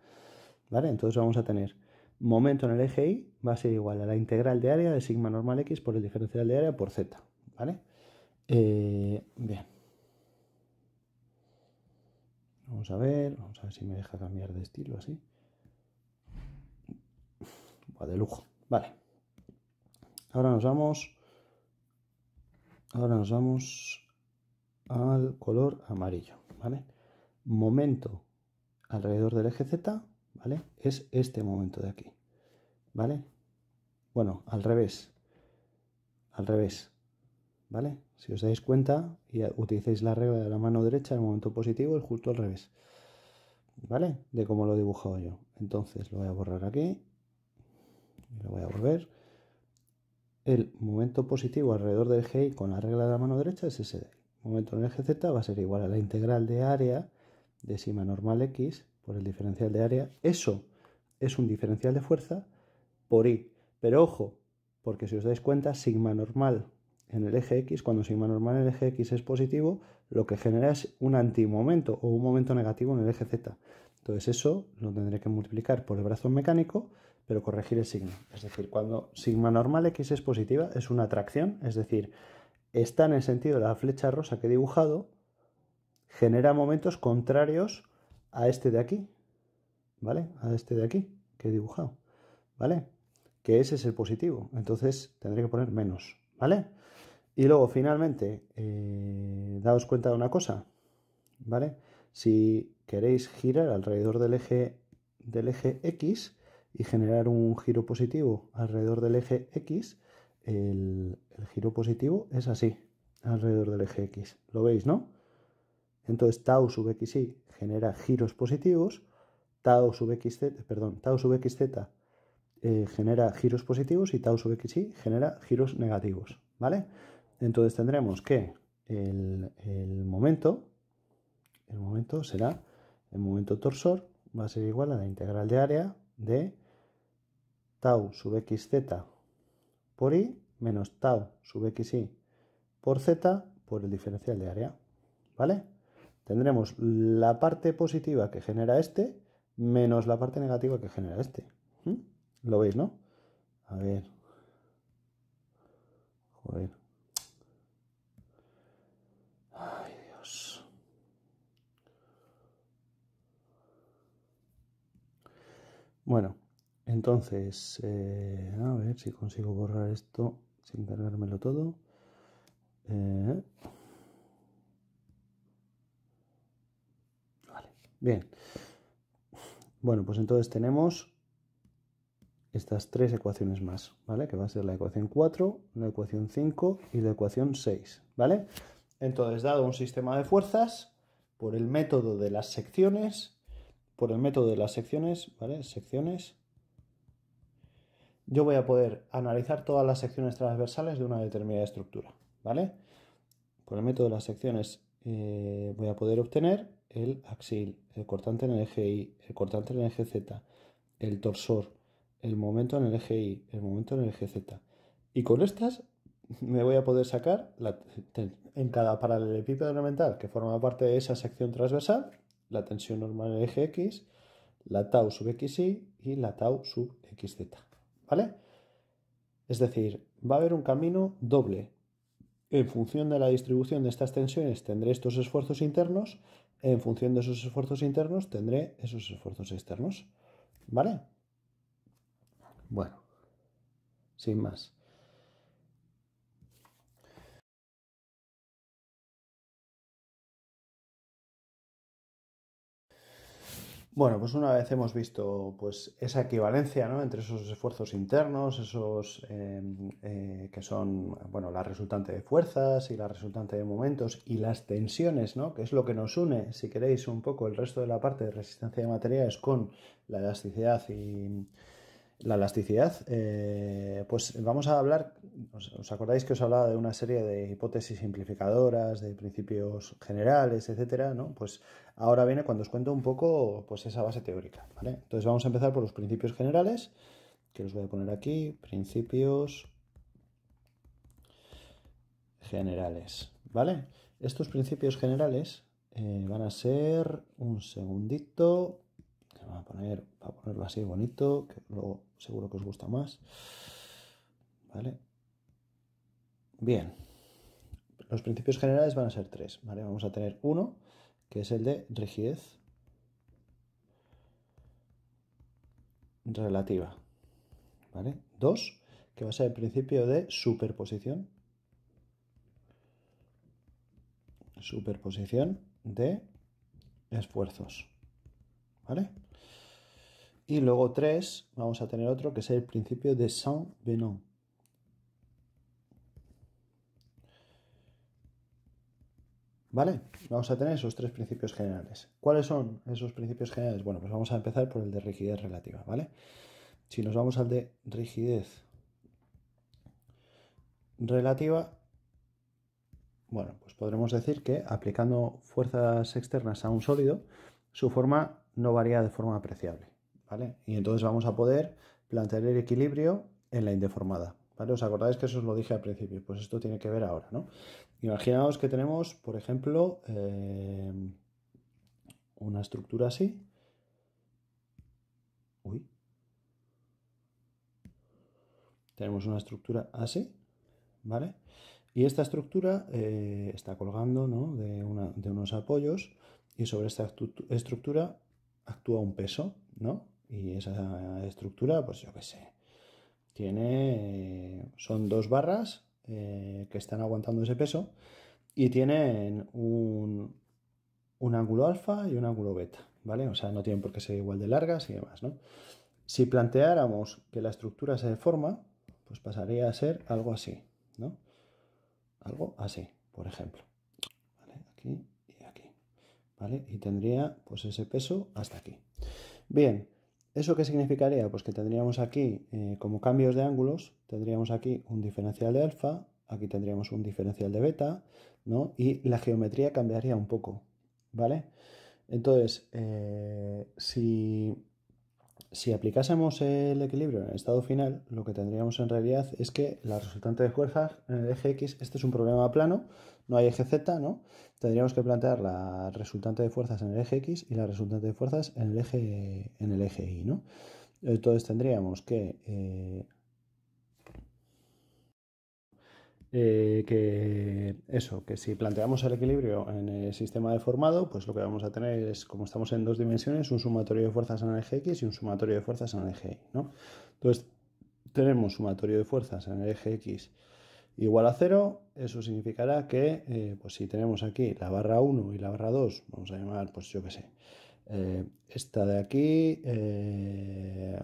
¿vale? Entonces vamos a tener momento en el eje Y va a ser igual a la integral de área de sigma normal X por el diferencial de área por Z, ¿vale? Eh, bien. Vamos a ver, vamos a ver si me deja cambiar de estilo así. Va de lujo, vale. Ahora nos vamos... Ahora nos vamos al color amarillo, ¿vale? Momento alrededor del eje Z, ¿vale? Es este momento de aquí, ¿vale? Bueno, al revés, al revés, ¿vale? Si os dais cuenta y utilizáis la regla de la mano derecha, el momento positivo es justo al revés, ¿vale? De cómo lo he dibujado yo. Entonces lo voy a borrar aquí, lo voy a volver. El momento positivo alrededor del eje Y con la regla de la mano derecha es ese de ahí momento en el eje z va a ser igual a la integral de área de sigma normal X por el diferencial de área. Eso es un diferencial de fuerza por Y. Pero ojo, porque si os dais cuenta, sigma normal en el eje X, cuando sigma normal en el eje X es positivo, lo que genera es un antimomento o un momento negativo en el eje Z. Entonces eso lo tendré que multiplicar por el brazo mecánico, pero corregir el signo. Es decir, cuando sigma normal X es positiva, es una atracción, es decir, está en el sentido de la flecha rosa que he dibujado, genera momentos contrarios a este de aquí, ¿vale? A este de aquí que he dibujado, ¿vale? Que ese es el positivo, entonces tendré que poner menos, ¿vale? Y luego, finalmente, eh, daos cuenta de una cosa, ¿vale? Si queréis girar alrededor del eje, del eje X y generar un giro positivo alrededor del eje X, el, giro positivo es así, alrededor del eje X. ¿Lo veis, no? Entonces tau sub xy genera giros positivos, tau sub xz, perdón, tau sub x z eh, genera giros positivos y tau sub xy genera giros negativos, ¿vale? Entonces tendremos que el, momento, el momento será, el momento torsor va a ser igual a la integral de área de tau sub xz por i menos tau sub y por z por el diferencial de área. ¿Vale? Tendremos la parte positiva que genera este menos la parte negativa que genera este. ¿Lo veis, no? A ver. Joder. Ay, Dios. Bueno, entonces, eh, a ver si consigo borrar esto sin cargármelo todo. Eh. vale, bien. Bueno, pues entonces tenemos estas tres ecuaciones más, ¿vale? Que va a ser la ecuación 4, la ecuación 5 y la ecuación 6, ¿vale? Entonces, dado un sistema de fuerzas, por el método de las secciones, por el método de las secciones, ¿vale? Secciones, yo voy a poder analizar todas las secciones transversales de una determinada estructura, ¿vale? Con el método de las secciones eh, voy a poder obtener el axil, el cortante en el eje Y, el cortante en el eje Z, el torsor, el momento en el eje Y, el momento en el eje Z. Y con estas me voy a poder sacar en cada paralelepípedo elemental que forma parte de esa sección transversal, la tensión normal en el eje X, la tau sub xy y la tau sub xz. ¿Vale? Es decir, va a haber un camino doble. En función de la distribución de estas tensiones tendré estos esfuerzos internos, en función de esos esfuerzos internos tendré esos esfuerzos externos. ¿Vale? Bueno, sin más. Bueno, pues una vez hemos visto pues, esa equivalencia ¿no? entre esos esfuerzos internos, esos em, eh, que son bueno, la resultante de fuerzas y la resultante de momentos y las tensiones, ¿no? que es lo que nos une, si queréis, un poco el resto de la parte de resistencia de materiales con la elasticidad y, la elasticidad, eh, pues vamos a hablar, os, acordáis que os hablaba de una serie de hipótesis simplificadoras, de principios generales, etcétera, ¿no? Pues ahora viene cuando os cuento un poco pues esa base teórica, ¿vale? Entonces vamos a empezar por los principios generales, que los voy a poner aquí, principios generales, ¿vale? Estos principios generales eh, van a ser, un segundito, vamos a ponerlo así bonito, que luego seguro que os gusta más. ¿Vale? Bien. Los principios generales van a ser tres, ¿vale? Vamos a tener uno, que es el de rigidez relativa, ¿vale? Dos, que va a ser el principio de superposición. Superposición de esfuerzos, ¿vale? Y luego tres, vamos a tener otro que es el principio de saint Venant. ¿Vale? Vamos a tener esos tres principios generales. ¿Cuáles son esos principios generales? Bueno, pues vamos a empezar por el de rigidez relativa, ¿vale? Si nos vamos al de rigidez relativa, bueno, pues podremos decir que aplicando fuerzas externas a un sólido, su forma no varía de forma apreciable. ¿vale? Y entonces vamos a poder plantear el equilibrio en la indeformada, ¿vale? ¿Os acordáis que eso os lo dije al principio? Pues esto tiene que ver ahora, ¿no? Imaginaos que tenemos, por ejemplo, eh, una estructura así. Uy. Tenemos una estructura así, ¿vale? Y esta estructura eh, está colgando ¿no? de, de unos apoyos y sobre esta estructura actúa un peso, ¿no? Y esa estructura, pues yo qué sé, tiene, eh, son dos barras eh, que están aguantando ese peso y tienen un, ángulo alfa y un ángulo beta, ¿vale? O sea, no tienen por qué ser igual de largas y demás, ¿no? Si planteáramos que la estructura se deforma, pues pasaría a ser algo así, ¿no? Algo así, por ejemplo. Aquí y aquí. ¿Vale? Y tendría pues ese peso hasta aquí. Bien, ¿Eso qué significaría? Pues que tendríamos aquí, eh, como cambios de ángulos, tendríamos aquí un diferencial de alfa, aquí tendríamos un diferencial de beta, ¿no? Y la geometría cambiaría un poco, ¿vale? Entonces, eh, si, si aplicásemos el equilibrio en el estado final, lo que tendríamos en realidad es que la resultante de fuerza en eh, el eje X, este es un problema plano, no hay eje Z, ¿no? Tendríamos que plantear la resultante de fuerzas en el eje X y la resultante de fuerzas en el eje, en el eje Y, ¿no? Entonces tendríamos que, eh, eh, que eso, que si planteamos el equilibrio en el sistema deformado, pues lo que vamos a tener es, como estamos en dos dimensiones, un sumatorio de fuerzas en el eje X y un sumatorio de fuerzas en el eje Y, ¿no? Entonces tenemos sumatorio de fuerzas en el eje X igual a 0, eso significará que eh, pues si tenemos aquí la barra 1 y la barra 2, vamos a llamar, pues yo qué sé, eh, esta de aquí, eh,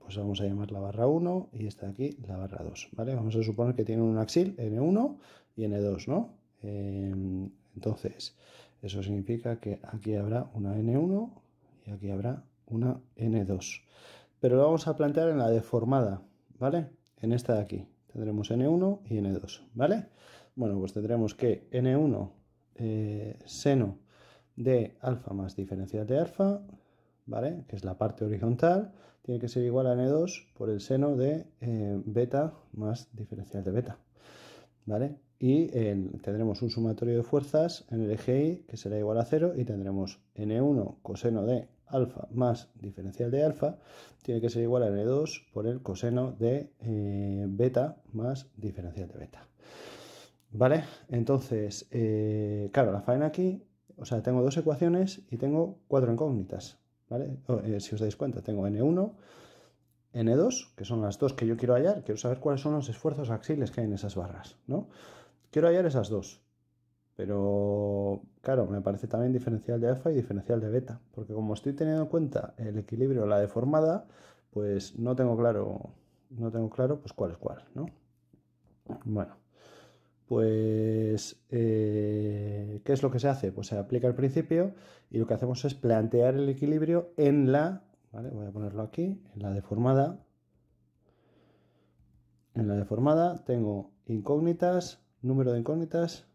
pues vamos a llamar la barra 1 y esta de aquí la barra 2, ¿vale? Vamos a suponer que tienen un axil N1 y N2, ¿no? Em, entonces, eso significa que aquí habrá una N1 y aquí habrá una N2. Pero lo vamos a plantear en la deformada, ¿vale? En esta de aquí, tendremos n1 y n2, ¿vale? Bueno, pues tendremos que n1 eh, seno de alfa más diferencial de alfa, ¿vale? Que es la parte horizontal, tiene que ser igual a n2 por el seno de eh, beta más diferencial de beta, ¿vale? y tendremos un sumatorio de fuerzas en el eje Y que será igual a 0 y tendremos N1 coseno de alfa más diferencial de alfa tiene que ser igual a N2 por el coseno de eh, beta más diferencial de beta. ¿Vale? Entonces, eh, claro, la faena aquí, o sea, tengo dos ecuaciones y tengo cuatro incógnitas. ¿Vale? Eh, si os dais cuenta, tengo N1 N2, que son las dos que yo quiero hallar, quiero saber cuáles son los esfuerzos axiles que hay en esas barras, ¿no? Quiero hallar esas dos. Pero, claro, me parece también diferencial de alfa y diferencial de beta. Porque como estoy teniendo en cuenta el equilibrio, la deformada, pues no tengo claro, no tengo claro pues cuál es cuál, ¿no? Bueno, pues, eh, ¿qué es lo que se hace? Pues se aplica el principio y lo que hacemos es plantear el equilibrio en la, ¿vale? Voy a ponerlo aquí, en la deformada. En la deformada tengo incógnitas, Número de incógnitas,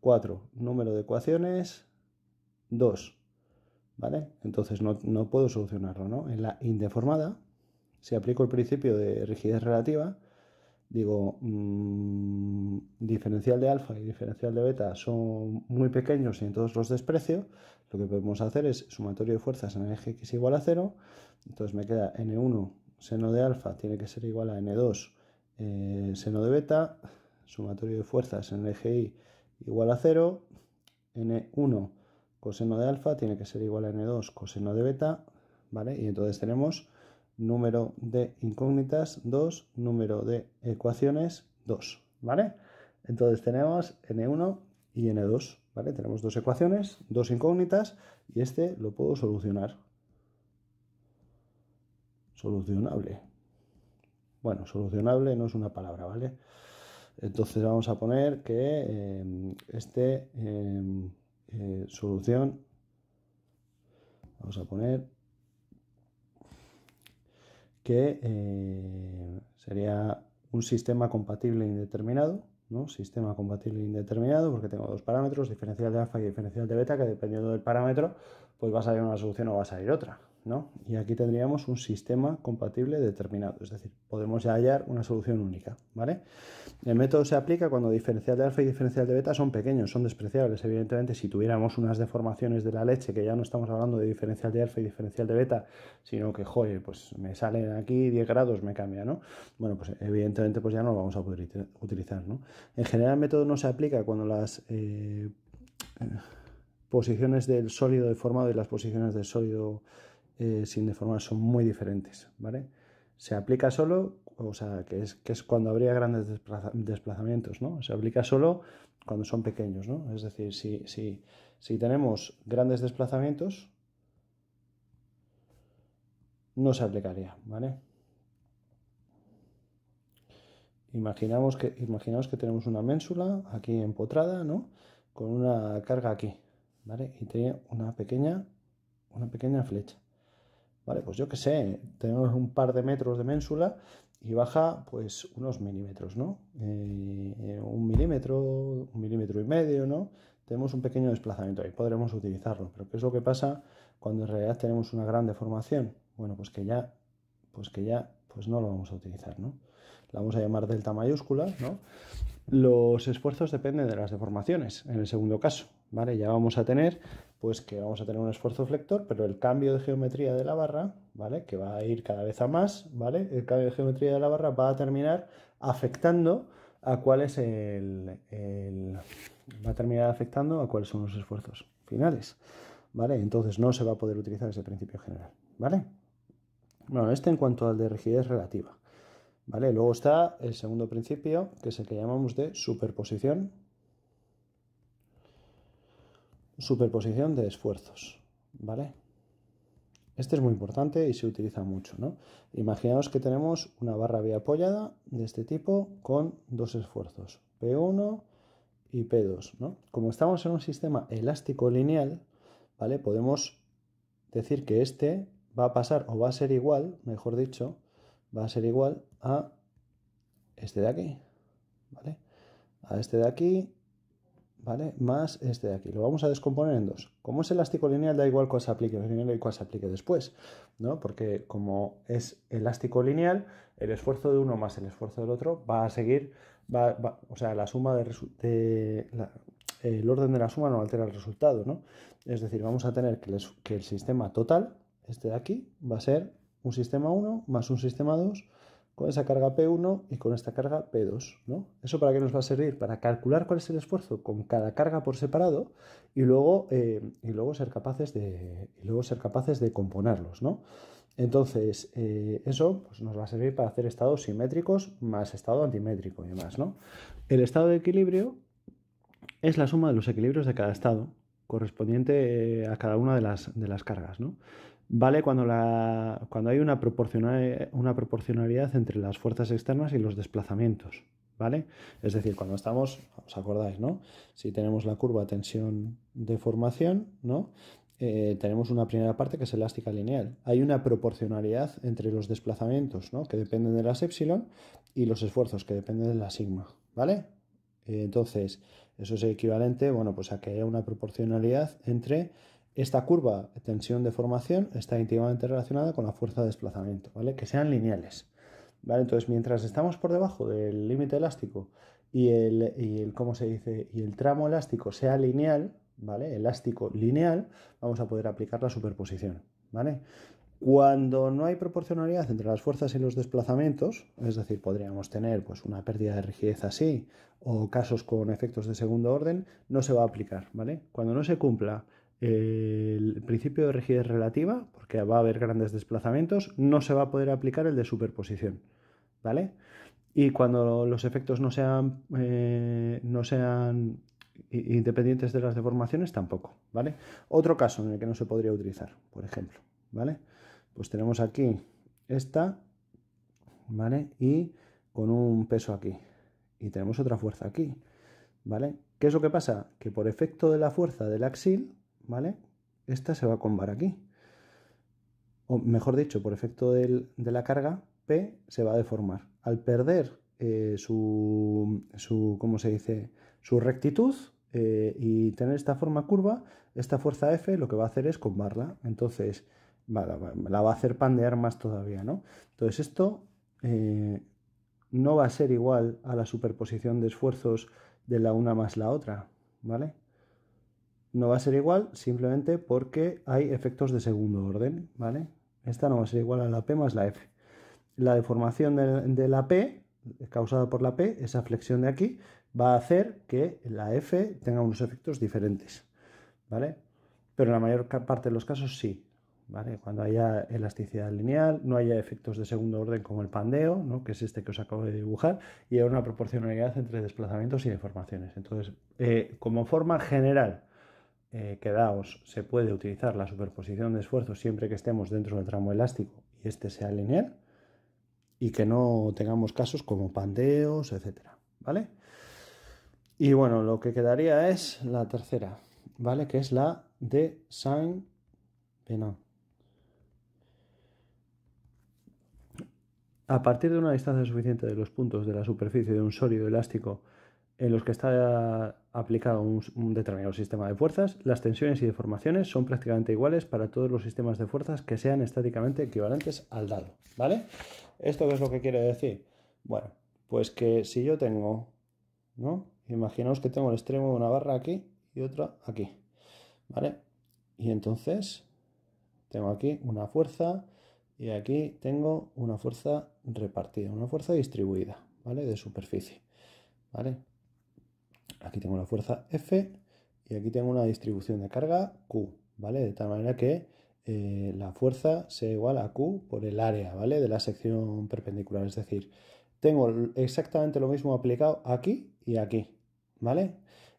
4. Número de ecuaciones, 2. ¿Vale? Entonces no, puedo solucionarlo, ¿no? En la indeformada, si aplico el principio de rigidez relativa, digo, mm, diferencial de alfa y diferencial de beta son muy pequeños y entonces los desprecio, lo que podemos hacer es sumatorio de fuerzas en el eje x igual a 0, entonces me queda n1 seno de alfa tiene que ser igual a n2 eh, seno de beta, sumatorio de fuerzas en i igual a 0, N1 coseno de alfa tiene que ser igual a N2 coseno de beta, ¿vale? Y entonces tenemos número de incógnitas 2, número de ecuaciones 2, ¿vale? Entonces tenemos N1 y N2, ¿vale? Tenemos dos ecuaciones, dos incógnitas y este lo puedo solucionar. Solucionable. Bueno, solucionable no es una palabra, ¿vale? Entonces vamos a poner que eh, este eh, eh, solución, vamos a poner que sería un sistema compatible e indeterminado, ¿no? Sistema compatible e indeterminado, porque tengo dos parámetros, diferencial de alfa y diferencial de beta, que dependiendo del parámetro, pues va a salir una solución o va a salir otra. Y aquí tendríamos un sistema compatible determinado, es decir, podemos hallar una solución única, ¿vale? El método se aplica cuando diferencial de alfa y diferencial de beta son pequeños, son despreciables, evidentemente, si tuviéramos unas deformaciones de la leche, que ya no estamos hablando de diferencial de alfa y diferencial de beta, sino que, joder, pues me salen aquí 10 grados, me cambia, ¿no? Bueno, pues evidentemente pues ya no lo vamos a poder utilizar, En general el método no se aplica cuando las... Eh, posiciones del sólido deformado y las posiciones del sólido eh, sin deformar son muy diferentes, ¿vale? Se aplica solo, o sea, que es, que es cuando habría grandes desplazamientos, ¿no? Se aplica solo cuando son pequeños, ¿no? Es decir, si, si, tenemos grandes desplazamientos, no se aplicaría, ¿vale? Imaginamos que, imaginaos que tenemos una ménsula aquí empotrada, ¿no? Con una carga aquí, ¿vale? Y tiene una pequeña, una pequeña flecha. Vale, pues yo qué sé, tenemos un par de metros de ménsula y baja pues unos milímetros, ¿no? Eh, eh, un milímetro, un milímetro y medio, ¿no? Tenemos un pequeño desplazamiento ahí, podremos utilizarlo. Pero ¿qué es lo que pasa cuando en realidad tenemos una gran deformación? Bueno, pues que ya, pues que ya, pues no lo vamos a utilizar, ¿no? La vamos a llamar delta mayúscula, ¿no? Los esfuerzos dependen de las deformaciones, en el segundo caso, ¿vale? Ya vamos a tener pues que vamos a tener un esfuerzo flector, pero el cambio de geometría de la barra, ¿vale? Que va a ir cada vez a más, ¿vale? El cambio de geometría de la barra va a terminar afectando a cuál es el, va a terminar afectando a cuáles son los esfuerzos finales, ¿vale? Entonces no se va a poder utilizar ese principio general, ¿vale? Bueno, este en cuanto al de rigidez relativa, ¿vale? Luego está el segundo principio, que es el que llamamos de superposición, superposición de esfuerzos, ¿vale? Este es muy importante y se utiliza mucho, ¿no? Imaginaos que tenemos una barra apoyada de este tipo con dos esfuerzos, P1 y P2, Como estamos en un sistema elástico lineal, ¿vale? Podemos decir que este va a pasar o va a ser igual, mejor dicho, va a ser igual a este de aquí, ¿vale? A este de aquí ¿vale? Más este de aquí. Lo vamos a descomponer en dos. Como es elástico lineal, da igual cuál se aplique primero y cuál se aplique después, Porque como es elástico lineal, el esfuerzo de uno más el esfuerzo del otro va a seguir, va, o sea, la suma de, el orden de la suma no altera el resultado, Es decir, vamos a tener que, que el sistema total, este de aquí, va a ser un sistema 1 más un sistema 2 con esa carga P1 y con esta carga P2. ¿no? ¿Eso para qué nos va a servir? Para calcular cuál es el esfuerzo con cada carga por separado y luego, eh, y luego, ser, capaces de, luego ser capaces de componerlos. ¿no? Entonces, eh, eso pues, nos va a servir para hacer estados simétricos más estado antimétrico y demás. ¿no? El estado de equilibrio es la suma de los equilibrios de cada estado correspondiente eh, a cada una de las, de las cargas. ¿no? vale cuando, la, cuando hay una proporcionalidad, una proporcionalidad entre las fuerzas externas y los desplazamientos. ¿Vale? Es decir, cuando estamos, os acordáis, ¿no? Si tenemos la curva tensión-deformación, ¿no? Eh, tenemos una primera parte que es elástica lineal. Hay una proporcionalidad entre los desplazamientos, ¿no? Que dependen de las epsilon y los esfuerzos que dependen de la sigma, ¿vale? Eh, entonces, eso es equivalente, bueno, pues a que haya una proporcionalidad entre esta curva de tensión de formación está íntimamente relacionada con la fuerza de desplazamiento, ¿vale? Que sean lineales. ¿Vale? Entonces, mientras estamos por debajo del límite elástico y el, el, ¿cómo se dice? Y el tramo elástico sea lineal, ¿vale? Elástico lineal, vamos a poder aplicar la superposición, ¿vale? Cuando no hay proporcionalidad entre las fuerzas y los desplazamientos, es decir, podríamos tener pues, una pérdida de rigidez así o casos con efectos de segundo orden, no se va a aplicar, ¿vale? Cuando no se cumpla el principio de rigidez relativa, porque va a haber grandes desplazamientos, no se va a poder aplicar el de superposición, ¿vale? Y cuando los efectos no sean, eh, no sean independientes de las deformaciones, tampoco, ¿vale? Otro caso en el que no se podría utilizar, por ejemplo, ¿vale? Pues tenemos aquí esta, ¿vale? Y con un peso aquí. Y tenemos otra fuerza aquí, ¿vale? ¿Qué es lo que pasa? Que por efecto de la fuerza del axil, ¿vale? Esta se va a combar aquí. O mejor dicho, por efecto de la carga, P se va a deformar. Al perder eh, su, su, se dice? Su rectitud eh, y tener esta forma curva, esta fuerza F lo que va a hacer es combarla. Entonces, la va a hacer pandear más todavía, ¿no? Entonces esto eh, no va a ser igual a la superposición de esfuerzos de la una más la otra, ¿vale? no va a ser igual simplemente porque hay efectos de segundo orden, ¿vale? Esta no va a ser igual a la P más la F. La deformación de, la P, causada por la P, esa flexión de aquí, va a hacer que la F tenga unos efectos diferentes, ¿vale? Pero en la mayor parte de los casos sí, ¿vale? Cuando haya elasticidad lineal, no haya efectos de segundo orden como el pandeo, ¿no? Que es este que os acabo de dibujar, y hay una proporcionalidad entre desplazamientos y deformaciones. Entonces, eh, como forma general, eh, quedaos, se puede utilizar la superposición de esfuerzos siempre que estemos dentro del tramo elástico y este sea lineal y que no tengamos casos como pandeos, etcétera, ¿vale? Y bueno, lo que quedaría es la tercera, ¿vale? Que es la de Saint Venant. A partir de una distancia suficiente de los puntos de la superficie de un sólido elástico en los que está aplicado un, determinado sistema de fuerzas, las tensiones y deformaciones son prácticamente iguales para todos los sistemas de fuerzas que sean estáticamente equivalentes al dado, ¿vale? ¿Esto qué es lo que quiere decir? Bueno, pues que si yo tengo, ¿no? Imaginaos que tengo el extremo de una barra aquí y otra aquí, ¿vale? Y entonces tengo aquí una fuerza y aquí tengo una fuerza repartida, una fuerza distribuida, ¿vale? De superficie, ¿vale? aquí tengo la fuerza F y aquí tengo una distribución de carga Q, ¿vale? De tal manera que eh, la fuerza sea igual a Q por el área, ¿vale? De la sección perpendicular, es decir, tengo exactamente lo mismo aplicado aquí y aquí, ¿vale?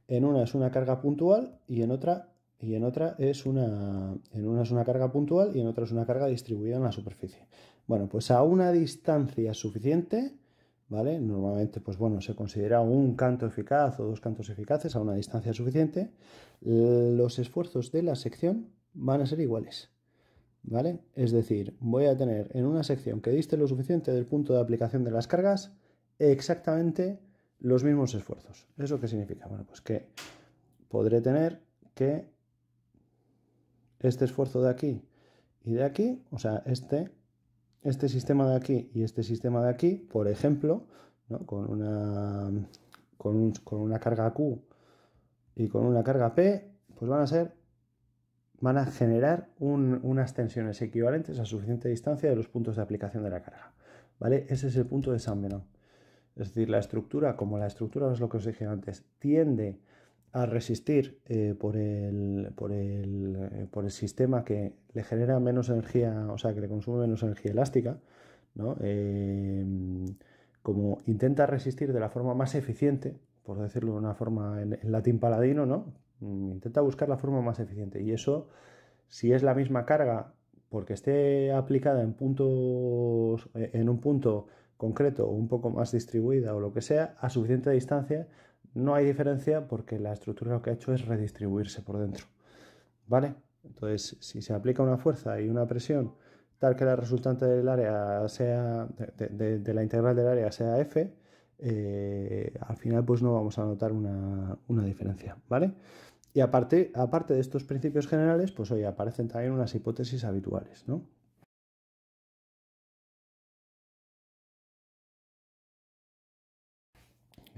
En una es una carga puntual y en otra y en otra es una en una es una carga puntual y en otra es una carga distribuida en la superficie. Bueno, pues a una distancia suficiente ¿vale? Normalmente, pues bueno, se considera un canto eficaz o dos cantos eficaces a una distancia suficiente. Los esfuerzos de la sección van a ser iguales, ¿vale? Es decir, voy a tener en una sección que diste lo suficiente del punto de aplicación de las cargas exactamente los mismos esfuerzos. ¿Eso qué significa? Bueno, pues que podré tener que este esfuerzo de aquí y de aquí, o sea, este este sistema de aquí y este sistema de aquí, por ejemplo, con, una, con, una carga Q y con una carga P, pues van a ser van a generar unas tensiones equivalentes a suficiente distancia de los puntos de aplicación de la carga. ¿Vale? Ese es el punto de San Es decir, la estructura, como la estructura es lo que os dije antes, tiende a resistir eh, por, el, eh, por, el, sistema que le genera menos energía, o sea, que le consume menos energía elástica, eh, como intenta resistir de la forma más eficiente, por decirlo de una forma en, latín paladino, ¿no? Mm, intenta buscar la forma más eficiente. Y eso, si es la misma carga, porque esté aplicada en, puntos, en un punto concreto o un poco más distribuida o lo que sea, a suficiente distancia, no hay diferencia porque la estructura lo que ha hecho es redistribuirse por dentro. ¿Vale? Entonces, si se aplica una fuerza y una presión tal que la resultante del área sea, de, la integral del área sea F, eh, al final pues no vamos a notar una, una diferencia, ¿vale? Y aparte, aparte de estos principios generales, pues hoy aparecen también unas hipótesis habituales, ¿no?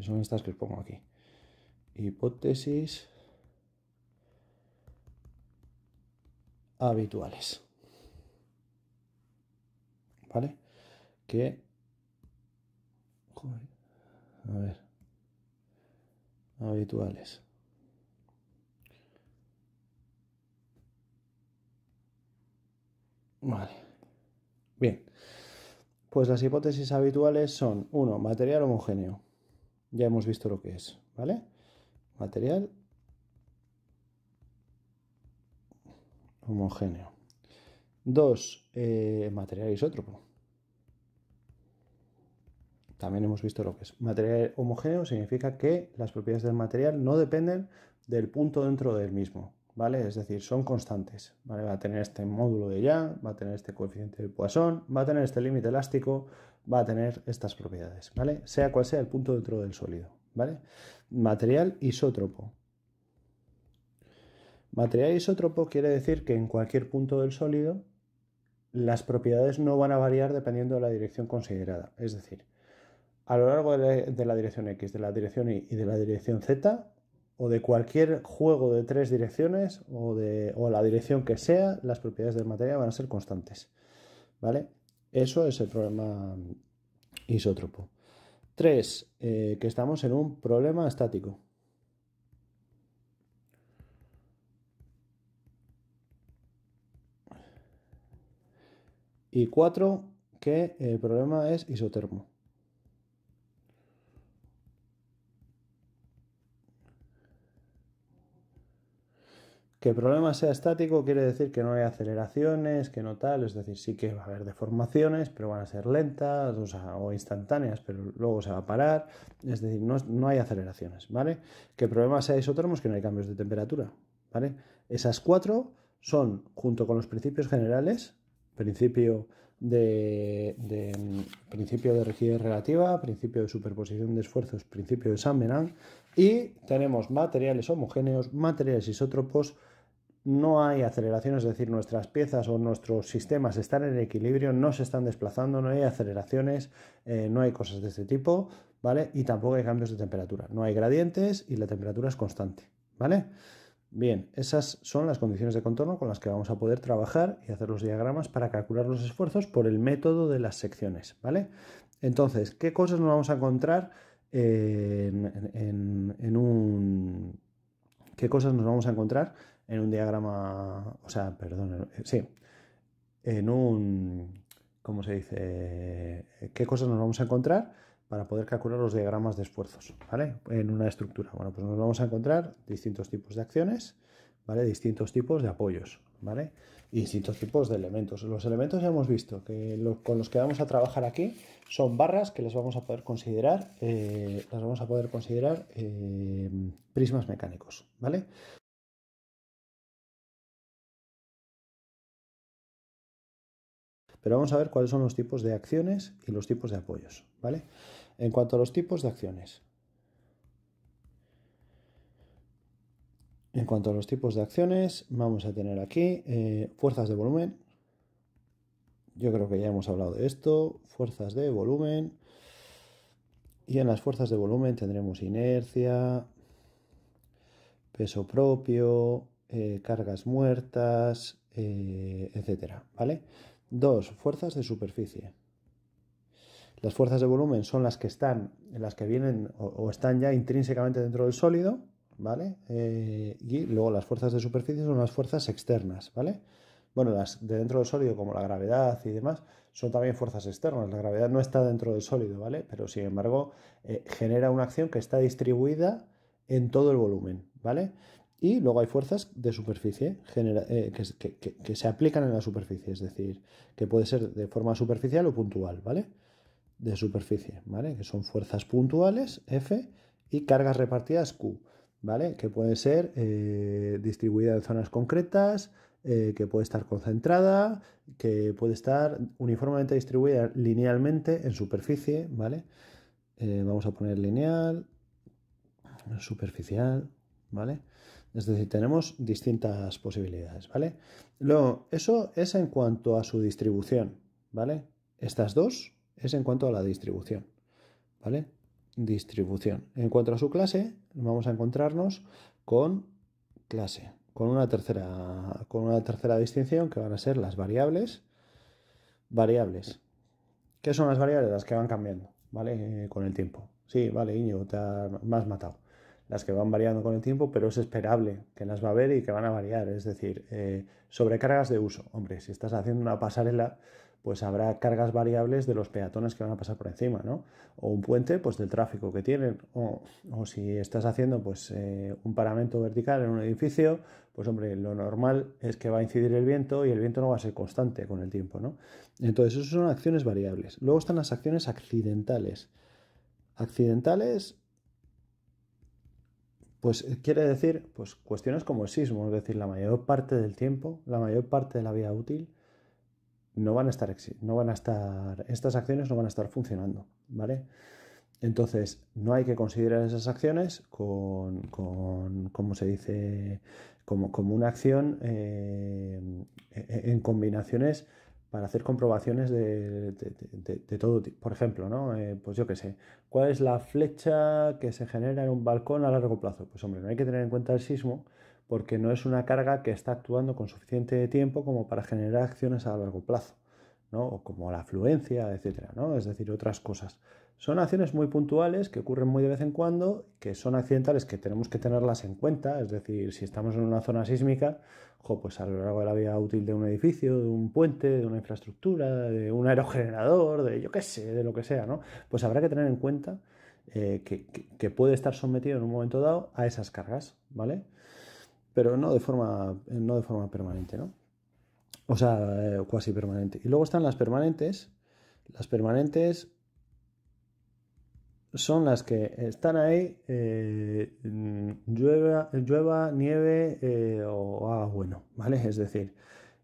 son estas que pongo aquí. Hipótesis habituales. ¿Vale? Que... a ver. Habituales. Vale. Bien. Pues las hipótesis habituales son, uno, material homogéneo ya hemos visto lo que es, ¿vale? Material homogéneo. Dos, eh, material isótropo. También hemos visto lo que es. Material homogéneo significa que las propiedades del material no dependen del punto dentro del mismo, ¿vale? Es decir, son constantes, Va a tener este módulo de ya, va a tener este coeficiente de Poisson, va a tener este límite elástico, va a tener estas propiedades, ¿vale? Sea cual sea el punto dentro del sólido, ¿vale? Material isótropo. Material isótropo quiere decir que en cualquier punto del sólido las propiedades no van a variar dependiendo de la dirección considerada. Es decir, a lo largo de la, dirección X, de la dirección Y y de la dirección Z, o de cualquier juego de tres direcciones o, de, o la dirección que sea, las propiedades del material van a ser constantes. ¿Vale? Eso es el problema isótropo. Tres, eh, que estamos en un problema estático. Y cuatro, Que el problema es isotermo. Que el problema sea estático quiere decir que no hay aceleraciones, que no tal, es decir, sí que va a haber deformaciones, pero van a ser lentas o, instantáneas, pero luego se va a parar, es decir, no, hay aceleraciones, ¿vale? Que el problema sea isotermos, que no hay cambios de temperatura, ¿vale? Esas cuatro son, junto con los principios generales, principio de, principio de rigidez relativa, principio de superposición de esfuerzos, principio de San y tenemos materiales homogéneos, materiales isótropos, no hay aceleración, es decir, nuestras piezas o nuestros sistemas están en equilibrio, no se están desplazando, no hay aceleraciones, eh, no hay cosas de este tipo, ¿vale? Y tampoco hay cambios de temperatura, no hay gradientes y la temperatura es constante, ¿vale? Bien, esas son las condiciones de contorno con las que vamos a poder trabajar y hacer los diagramas para calcular los esfuerzos por el método de las secciones, ¿vale? Entonces, ¿qué cosas nos vamos a encontrar en, en un... ¿Qué cosas nos vamos a encontrar? en un diagrama, o sea, perdón, eh, sí, en un, ¿cómo se dice? Eh, ¿Qué cosas nos vamos a encontrar para poder calcular los diagramas de esfuerzos, ¿vale? En una estructura. Bueno, pues nos vamos a encontrar distintos tipos de acciones, ¿vale? Distintos tipos de apoyos, ¿vale? Y distintos tipos de elementos. Los elementos ya hemos visto que con los que vamos a trabajar aquí son barras que les vamos a poder considerar, eh, las vamos a poder considerar prismas mecánicos, ¿vale? Pero vamos a ver cuáles son los tipos de acciones y los tipos de apoyos, ¿vale? En cuanto a los tipos de acciones. En cuanto a los tipos de acciones, vamos a tener aquí eh, fuerzas de volumen. Yo creo que ya hemos hablado de esto. Fuerzas de volumen. Y en las fuerzas de volumen tendremos inercia, peso propio, eh, cargas muertas, etc. Eh, etcétera, ¿vale? dos Fuerzas de superficie. Las fuerzas de volumen son las que están, las que vienen o, están ya intrínsecamente dentro del sólido, ¿vale? Eh, y luego las fuerzas de superficie son las fuerzas externas, ¿vale? Bueno, las de dentro del sólido, como la gravedad y demás, son también fuerzas externas. La gravedad no está dentro del sólido, ¿vale? Pero sin embargo, eh, genera una acción que está distribuida en todo el volumen, ¿vale? y luego hay fuerzas de superficie eh, que, se aplican en la superficie, es decir, que puede ser de forma superficial o puntual, ¿vale? De superficie, ¿vale? Que son fuerzas puntuales, F, y cargas repartidas, Q, ¿vale? Que puede ser eh, distribuida en zonas concretas, eh, que puede estar concentrada, que puede estar uniformemente distribuida linealmente en superficie, ¿vale? vamos a poner lineal, superficial, ¿vale? Es decir, tenemos distintas posibilidades, ¿vale? Luego, eso es en cuanto a su distribución, ¿vale? Estas dos es en cuanto a la distribución, ¿vale? Distribución. En cuanto a su clase, vamos a encontrarnos con clase, con una tercera, con una tercera distinción que van a ser las variables. Variables. ¿Qué son las variables? Las que van cambiando, ¿vale? Eh, con el tiempo. Sí, vale, Iño, te has matado las que van variando con el tiempo, pero es esperable que las va a haber y que van a variar. Es decir, eh, sobrecargas de uso. Hombre, si estás haciendo una pasarela, pues habrá cargas variables de los peatones que van a pasar por encima, ¿no? O un puente, pues del tráfico que tienen. O, si estás haciendo, pues, eh, un paramento vertical en un edificio, pues, hombre, lo normal es que va a incidir el viento y el viento no va a ser constante con el tiempo, ¿no? Entonces, eso son acciones variables. Luego están las acciones accidentales. Accidentales pues eh, quiere decir, pues cuestiones como el sismo, es decir, la mayor parte del tiempo, la mayor parte de la vida útil, no van a estar, no van a estar, estas acciones no van a estar funcionando, ¿vale? Entonces, no hay que considerar esas acciones con, como se dice, como, como una acción eh, e-, e-, en combinaciones para hacer comprobaciones de, todo tipo. Por ejemplo, ¿no? Eh, pues yo sé, ¿cuál es la flecha que se genera en un balcón a largo plazo? Pues hombre, no hay que tener en cuenta el sismo porque no es una carga que está actuando con suficiente tiempo como para generar acciones a largo plazo, ¿no? O como la afluencia, etcétera, ¿no? Es decir, otras cosas. Son acciones muy puntuales que ocurren muy de vez en cuando, que son accidentales que tenemos que tenerlas en cuenta, es decir, si estamos en una zona sísmica, jo, pues a lo largo de la vida útil de un edificio, de un puente, de una infraestructura, de un aerogenerador, de yo qué sé, de lo que sea, ¿no? Pues habrá que tener en cuenta eh, que, puede estar sometido en un momento dado a esas cargas, ¿vale? Pero no de forma, no de forma permanente, ¿no? O sea, eh, cuasi permanente. Y luego están las permanentes. Las permanentes son las que están ahí, eh, mm, llueva, nieve eh, o bueno, ¿vale? Es decir,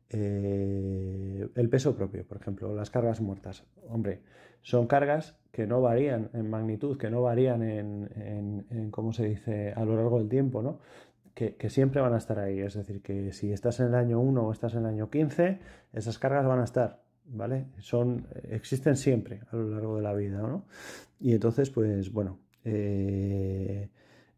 eh, el peso propio, por ejemplo, las cargas muertas. Hombre, son cargas que no varían en magnitud, que no varían en, cómo se dice, a lo largo del tiempo, ¿no? Que, que, siempre van a estar ahí. Es decir, que si estás en el año 1 o estás en el año 15, esas cargas van a estar. ¿vale? Son, existen siempre a lo largo de la vida, ¿no? Y entonces, pues bueno, eh,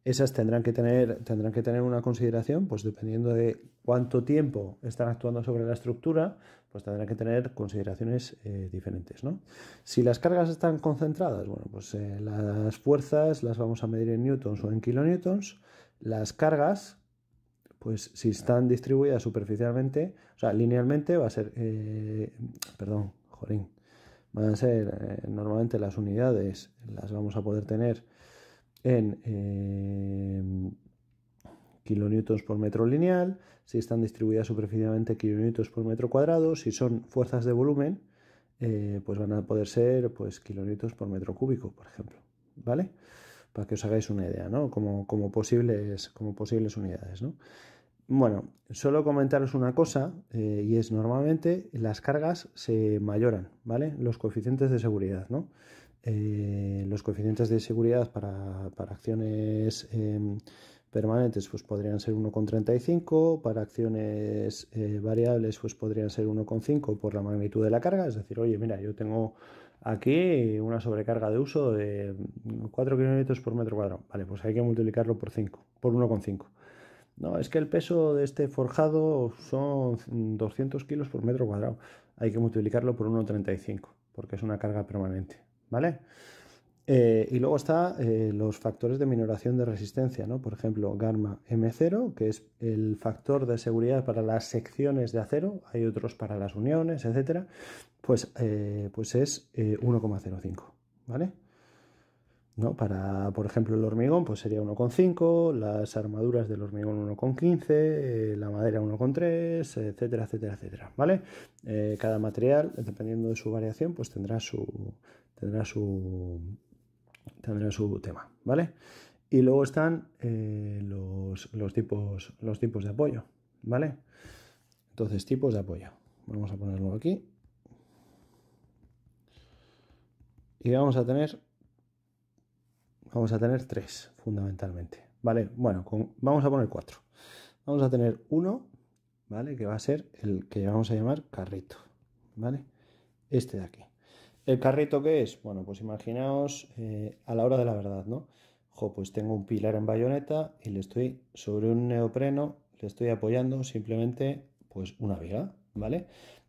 esas tendrán que, tener, tendrán que tener una consideración, pues dependiendo de cuánto tiempo están actuando sobre la estructura, pues tendrán que tener consideraciones eh, diferentes, ¿no? Si las cargas están concentradas, bueno, pues eh, las fuerzas las vamos a medir en newtons o en kilonewtons, las cargas pues si están distribuidas superficialmente, o sea, linealmente va a ser, eh, perdón, jorín, van a ser eh, normalmente las unidades, las vamos a poder tener en eh, kilonewtons por metro lineal, si están distribuidas superficialmente kilonewtons por metro cuadrado, si son fuerzas de volumen, pues van a poder ser pues kilonewtons por metro cúbico, por ejemplo, ¿vale? para que os hagáis una idea, ¿no? Como, posibles, como posibles unidades, ¿no? Bueno, solo comentaros una cosa, eh, y es normalmente las cargas se mayoran, ¿vale? Los coeficientes de seguridad, ¿no? Eh, los coeficientes de seguridad para, acciones em, permanentes pues podrían ser 1,35, para acciones eh, variables pues podrían ser 1,5 por la magnitud de la carga, es decir, oye, mira, yo tengo Aquí una sobrecarga de uso de 4 kilómetros por metro cuadrado. Vale, pues hay que multiplicarlo por 5, por 1,5. No, es que el peso de este forjado son 200 kilos por metro cuadrado. Hay que multiplicarlo por 1,35 porque es una carga permanente. ¿Vale? Eh, y luego están eh, los factores de minoración de resistencia, ¿no? Por ejemplo, gamma M0, que es el factor de seguridad para las secciones de acero, hay otros para las uniones, etcétera, pues, eh, pues es 1,05, ¿vale? ¿No? Para, por ejemplo, el hormigón, pues sería 1,5, las armaduras del hormigón 1,15, la madera 1,3, etcétera, etcétera, etcétera, ¿vale? cada material, dependiendo de su variación, pues tendrá su, tendrá su tendrá su tema, ¿vale? Y luego están eh, los, tipos, los tipos de apoyo, ¿vale? Entonces, tipos de apoyo. Vamos a ponerlo aquí. Y vamos a tener, vamos a tener tres, fundamentalmente. ¿Vale? Bueno, vamos a poner cuatro. Vamos a tener uno, ¿vale? Que va a ser el que vamos a llamar carrito, ¿vale? Este de aquí. ¿El carrito qué es? Bueno, pues imaginaos eh, a la hora de la verdad, ¿no? Ojo, pues tengo un pilar en bayoneta y le estoy sobre un neopreno, le estoy apoyando simplemente pues una viga, ¿vale?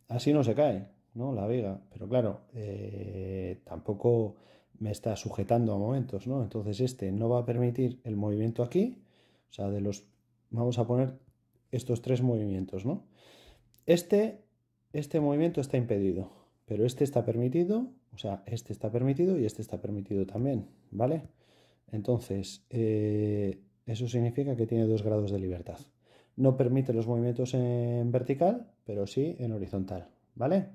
Así no se cae, ¿no? La viga, pero claro, eh, tampoco me está sujetando a momentos, ¿no? Entonces este no va a permitir el movimiento aquí, o sea, de los, vamos a poner estos tres movimientos, ¿no? Este, este movimiento está impedido, pero este está permitido, o sea, este está permitido y este está permitido también, ¿vale? Entonces, eh, eso significa que tiene dos grados de libertad. No permite los movimientos en vertical, pero sí en horizontal, ¿vale?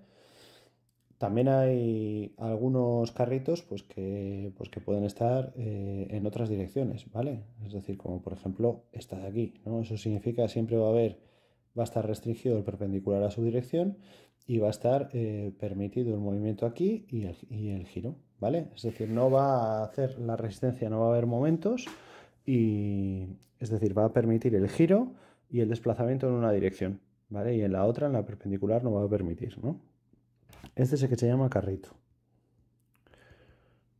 También hay algunos carritos pues, que, pues, que pueden estar eh, en otras direcciones, ¿vale? Es decir, como por ejemplo esta de aquí, ¿no? Eso significa que siempre va a haber, va a estar restringido el perpendicular a su dirección y va a estar eh, permitido el movimiento aquí y el, giro, ¿vale? Es decir, no va a hacer la resistencia, no va a haber momentos y es decir, va a permitir el giro y el desplazamiento en una dirección, ¿vale? Y en la otra, en la perpendicular, no va a permitir, ¿no? Este es el que se llama carrito,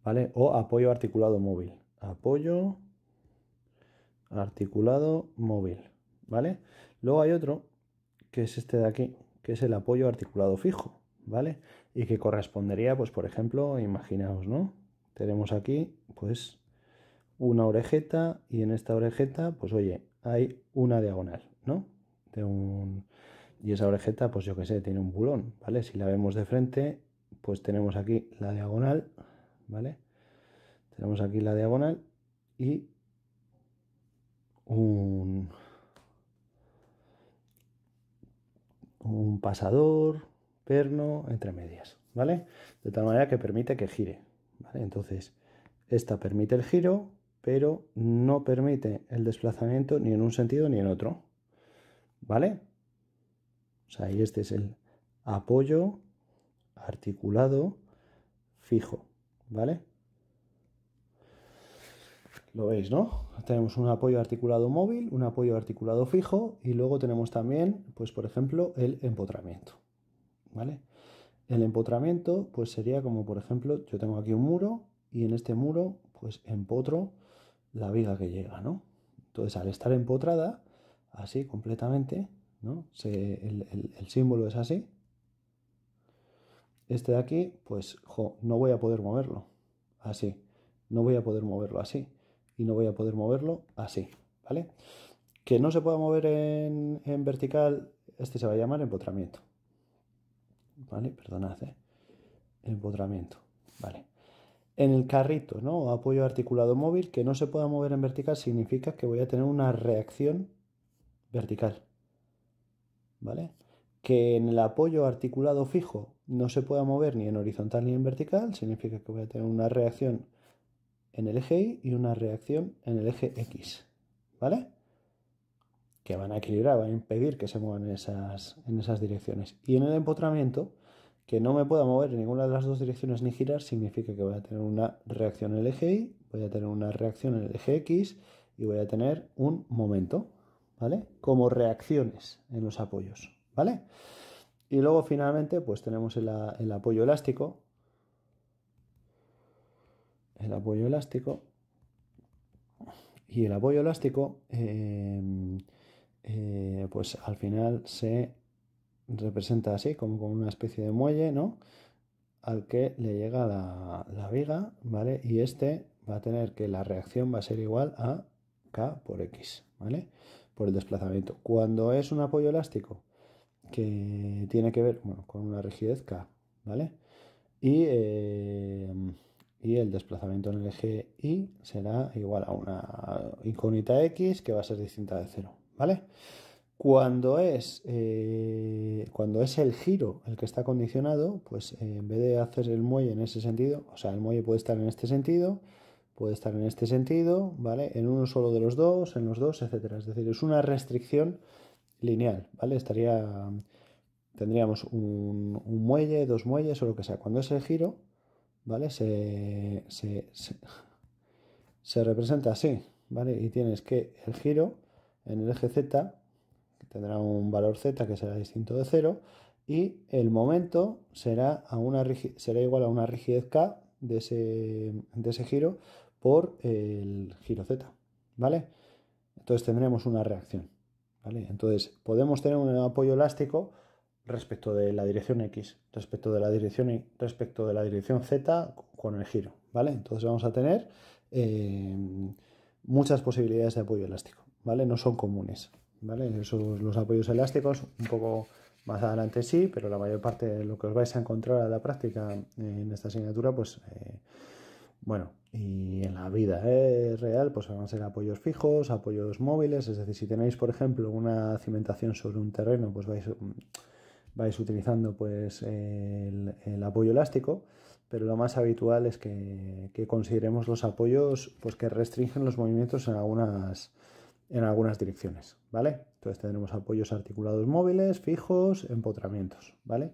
¿vale? O apoyo articulado móvil. Apoyo articulado móvil, ¿vale? Luego hay otro que es este de aquí, que es el apoyo articulado fijo, ¿vale? Y que correspondería, pues por ejemplo, imaginaos, ¿no? Tenemos aquí, pues, una orejeta y en esta orejeta, pues oye, hay una diagonal, ¿no? De un... Y esa orejeta, pues yo qué sé, tiene un bulón, ¿vale? Si la vemos de frente, pues tenemos aquí la diagonal, ¿vale? Tenemos aquí la diagonal y un, un pasador, perno, entre medias, ¿vale? De tal manera que permite que gire, ¿vale? Entonces, esta permite el giro, pero no permite el desplazamiento ni en un sentido ni en otro, ¿vale? O sea, este es el apoyo articulado fijo, ¿vale? Lo veis, ¿no? Tenemos un apoyo articulado móvil, un apoyo articulado fijo y luego tenemos también, pues por ejemplo, el empotramiento. ¿Vale? El empotramiento, pues sería como, por ejemplo, yo tengo aquí un muro y en este muro, pues empotro la viga que llega, ¿no? Entonces, al estar empotrada, así completamente, ¿no? el, símbolo es así. Este de aquí, pues, no voy a poder moverlo así. No voy a poder moverlo así y no voy a poder moverlo así, ¿vale? Que no se pueda mover en, vertical, este se va a llamar empotramiento. ¿Vale? Perdonad, ¿eh? Empotramiento, ¿vale? En el carrito, ¿no? Apoyo articulado móvil, que no se pueda mover en vertical significa que voy a tener una reacción vertical, ¿vale? Que en el apoyo articulado fijo no se pueda mover ni en horizontal ni en vertical, significa que voy a tener una reacción en el eje Y y una reacción en el eje X, ¿vale? Que van a equilibrar, van a impedir que se muevan en esas, en esas direcciones. Y en el empotramiento, que no me pueda mover en ninguna de las dos direcciones ni girar, significa que voy a tener una reacción en el eje Y, voy a tener una reacción en el eje X y voy a tener un momento, ¿vale? Como reacciones en los apoyos, ¿vale? Y luego finalmente pues tenemos el apoyo elástico, el apoyo elástico. Y el apoyo elástico, em, eh, pues al final se representa así, como una especie de muelle, ¿no? Al que le llega la, viga, ¿vale? Y este va a tener que la reacción va a ser igual a K por X, ¿vale? Por el desplazamiento. Cuando es un apoyo elástico que tiene que ver con una rigidez K, ¿vale? Y em, y el desplazamiento en el eje Y será igual a una incógnita X que va a ser distinta de 0, ¿vale? Cuando es, eh, cuando es el giro el que está condicionado, pues eh, en vez de hacer el muelle en ese sentido, o sea, el muelle puede estar en este sentido, puede estar en este sentido, ¿vale? En uno solo de los dos, en los dos, etcétera. Es decir, es una restricción lineal, ¿vale? Estaría, tendríamos un muelle, dos muelles o lo que sea. Cuando es el giro, ¿vale? Se, representa así, ¿vale? Y tienes que el giro en el eje Z, tendrá un valor Z que será distinto de 0, y el momento será, a una, será igual a una rigidez K de ese, giro por el giro Z, ¿vale? Entonces tendremos una reacción, ¿vale? Entonces podemos tener un apoyo elástico respecto de la dirección X, respecto de la dirección Y, respecto de la dirección Z con el giro, ¿vale? Entonces vamos a tener eh, muchas posibilidades de apoyo elástico, ¿vale? No son comunes, ¿vale? los apoyos elásticos, un poco más adelante sí, pero la mayor parte de lo que os vais a encontrar a la práctica en esta asignatura, pues... Eh, bueno, y en la vida eh, real, pues van a ser apoyos fijos, apoyos móviles, es decir, si tenéis, por ejemplo, una cimentación sobre un terreno, pues vais, vais utilizando pues el, apoyo elástico, pero lo más habitual es que, consideremos los apoyos pues que restringen los movimientos en algunas, en algunas direcciones, ¿vale? Entonces tendremos apoyos articulados móviles, fijos, empotramientos, ¿vale?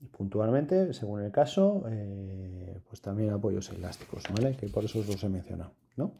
Y puntualmente, según el caso, eh, pues también apoyos elásticos, ¿vale? Que por eso os los he mencionado, ¿no?